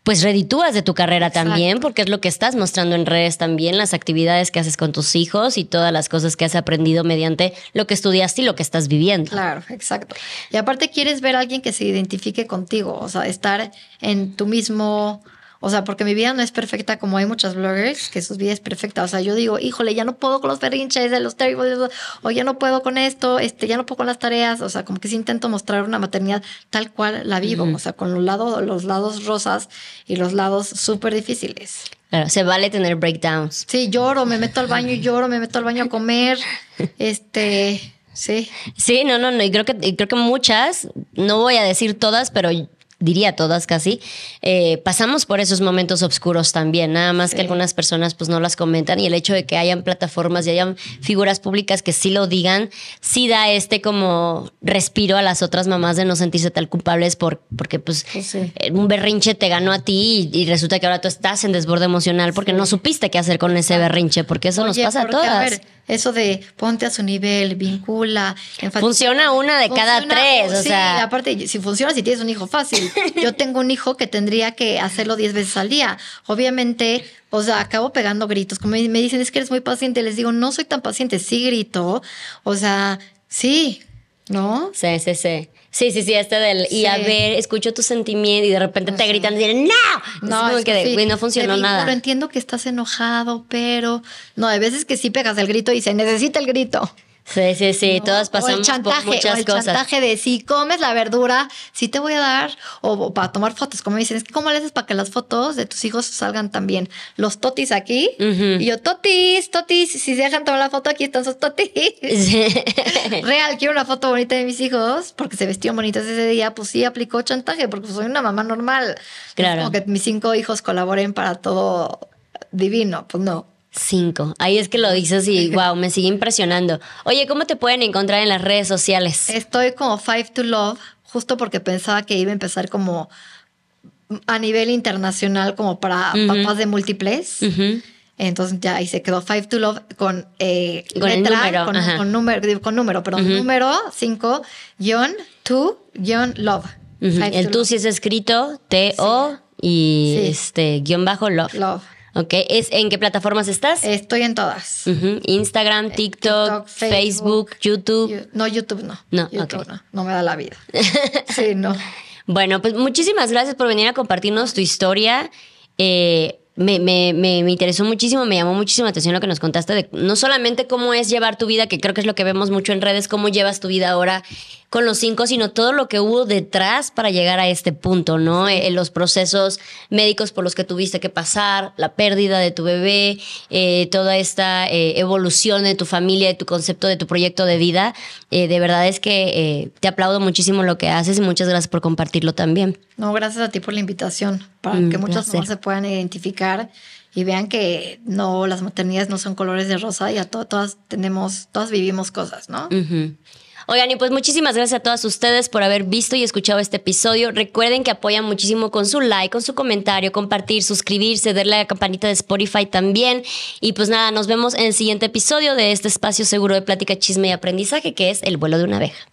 S1: pues reditúas de tu carrera también, porque es lo que estás mostrando en redes también, las actividades que haces con tus hijos y todas las cosas que has aprendido mediante lo que estudiaste y lo que estás
S2: viviendo. Claro, exacto. Y aparte quieres ver a alguien que se identifique contigo, o sea, estar en tu mismo o sea, porque mi vida no es perfecta como hay muchas bloggers que sus vidas es perfecta. O sea, yo digo, híjole, ya no puedo con los berrinches de los terrible, o ya no puedo con esto, este, ya no puedo con las tareas. O sea, como que sí intento mostrar una maternidad tal cual la vivo. O sea, con los lados, los lados rosas y los lados súper difíciles. Claro, se vale tener breakdowns. Sí, lloro, me meto al baño y lloro, me meto al baño a comer. Este. Sí. Sí,
S1: no, no, no. Y creo que, y creo que muchas, no voy a decir todas, pero diría todas casi, eh, pasamos por esos momentos oscuros también, nada más que algunas personas pues no las comentan y el hecho de que hayan plataformas y hayan figuras públicas que sí lo digan, sí da este como respiro a las otras mamás de no sentirse tan culpables por, porque pues, pues un berrinche te ganó a ti y, resulta que ahora tú estás en desborde emocional porque no supiste qué hacer con ese ah. berrinche, porque
S2: eso nos pasa a todas. Eso de ponte a su nivel, vincula. Funciona una de cada tres. O sí, sea. aparte, si funciona, si tienes un hijo fácil. Yo tengo un hijo que tendría que hacerlo diez veces al día. Obviamente, o sea, acabo pegando gritos. Como me dicen, es que eres muy paciente. Les digo, no soy tan paciente. Sí grito. O sea, sí, ¿No? Sí, sí, sí. Sí, sí, sí, este del. Y a ver,
S1: escucho tu sentimiento y de repente te gritan y dicen, ¡No! No, es, que, no funcionó nada. Pero
S2: entiendo que estás enojado, pero. No, hay veces que sí pegas el grito y se necesita el grito. Sí, sí, sí, todas pasan chantaje, muchas o el chantaje de si comes la verdura, Si te voy a dar, o, para tomar fotos, como dicen, es que cómo le haces para que las fotos de tus hijos salgan también. Los totis aquí, y yo, totis, totis, si se dejan tomar la foto aquí, están sus totis. Real, quiero una foto bonita de mis hijos, porque se vestieron bonitas ese día, pues sí, aplicó chantaje, porque soy una mamá normal. Claro. que mis cinco hijos colaboren para todo divino, pues no.
S1: Cinco. Ahí es que lo dices y wow, me sigue impresionando. Oye, ¿cómo te pueden encontrar en las redes sociales?
S2: Estoy como Five to Love, justo porque pensaba que iba a empezar como a nivel internacional, como para papás de múltiples. Entonces ya ahí se quedó Five to Love con, eh, con letra, número. Con, número, pero número 5, guión, to, guión, love. El tú sí es escrito
S1: T-O
S2: y este
S1: guión bajo love. Love. Ok, ¿Es, ¿en qué plataformas estás? Estoy en todas. Instagram, eh, TikTok, Facebook, YouTube. no, YouTube no.
S2: No, YouTube no. No me da la vida. sí, no.
S1: Bueno, pues muchísimas gracias por venir a compartirnos tu historia. Eh, me, me, me, me, interesó muchísimo, me llamó muchísimo atención lo que nos contaste de no solamente cómo es llevar tu vida, que creo que es lo que vemos mucho en redes, cómo llevas tu vida ahora con los cinco, sino todo lo que hubo detrás para llegar a este punto, ¿no? Eh, los procesos médicos por los que tuviste que pasar, la pérdida de tu bebé, eh, toda esta eh, evolución de tu familia, de tu concepto, de tu proyecto de vida. de verdad es que te aplaudo muchísimo lo que haces y muchas gracias por compartirlo también.
S2: No, gracias a ti por la invitación, para mm, que muchas más se puedan identificar y vean que no, las maternidades no son colores de rosa y a todas tenemos, todas vivimos cosas, ¿no? Uh Oigan,
S1: y pues muchísimas gracias a todas ustedes por haber visto y escuchado este episodio. Recuerden que apoyan muchísimo con su like, con su comentario, compartir, suscribirse, darle a la campanita de Spotify también. Y pues nada, nos vemos en el siguiente episodio de este espacio seguro de plática, chisme y aprendizaje que es El vuelo de una abeja.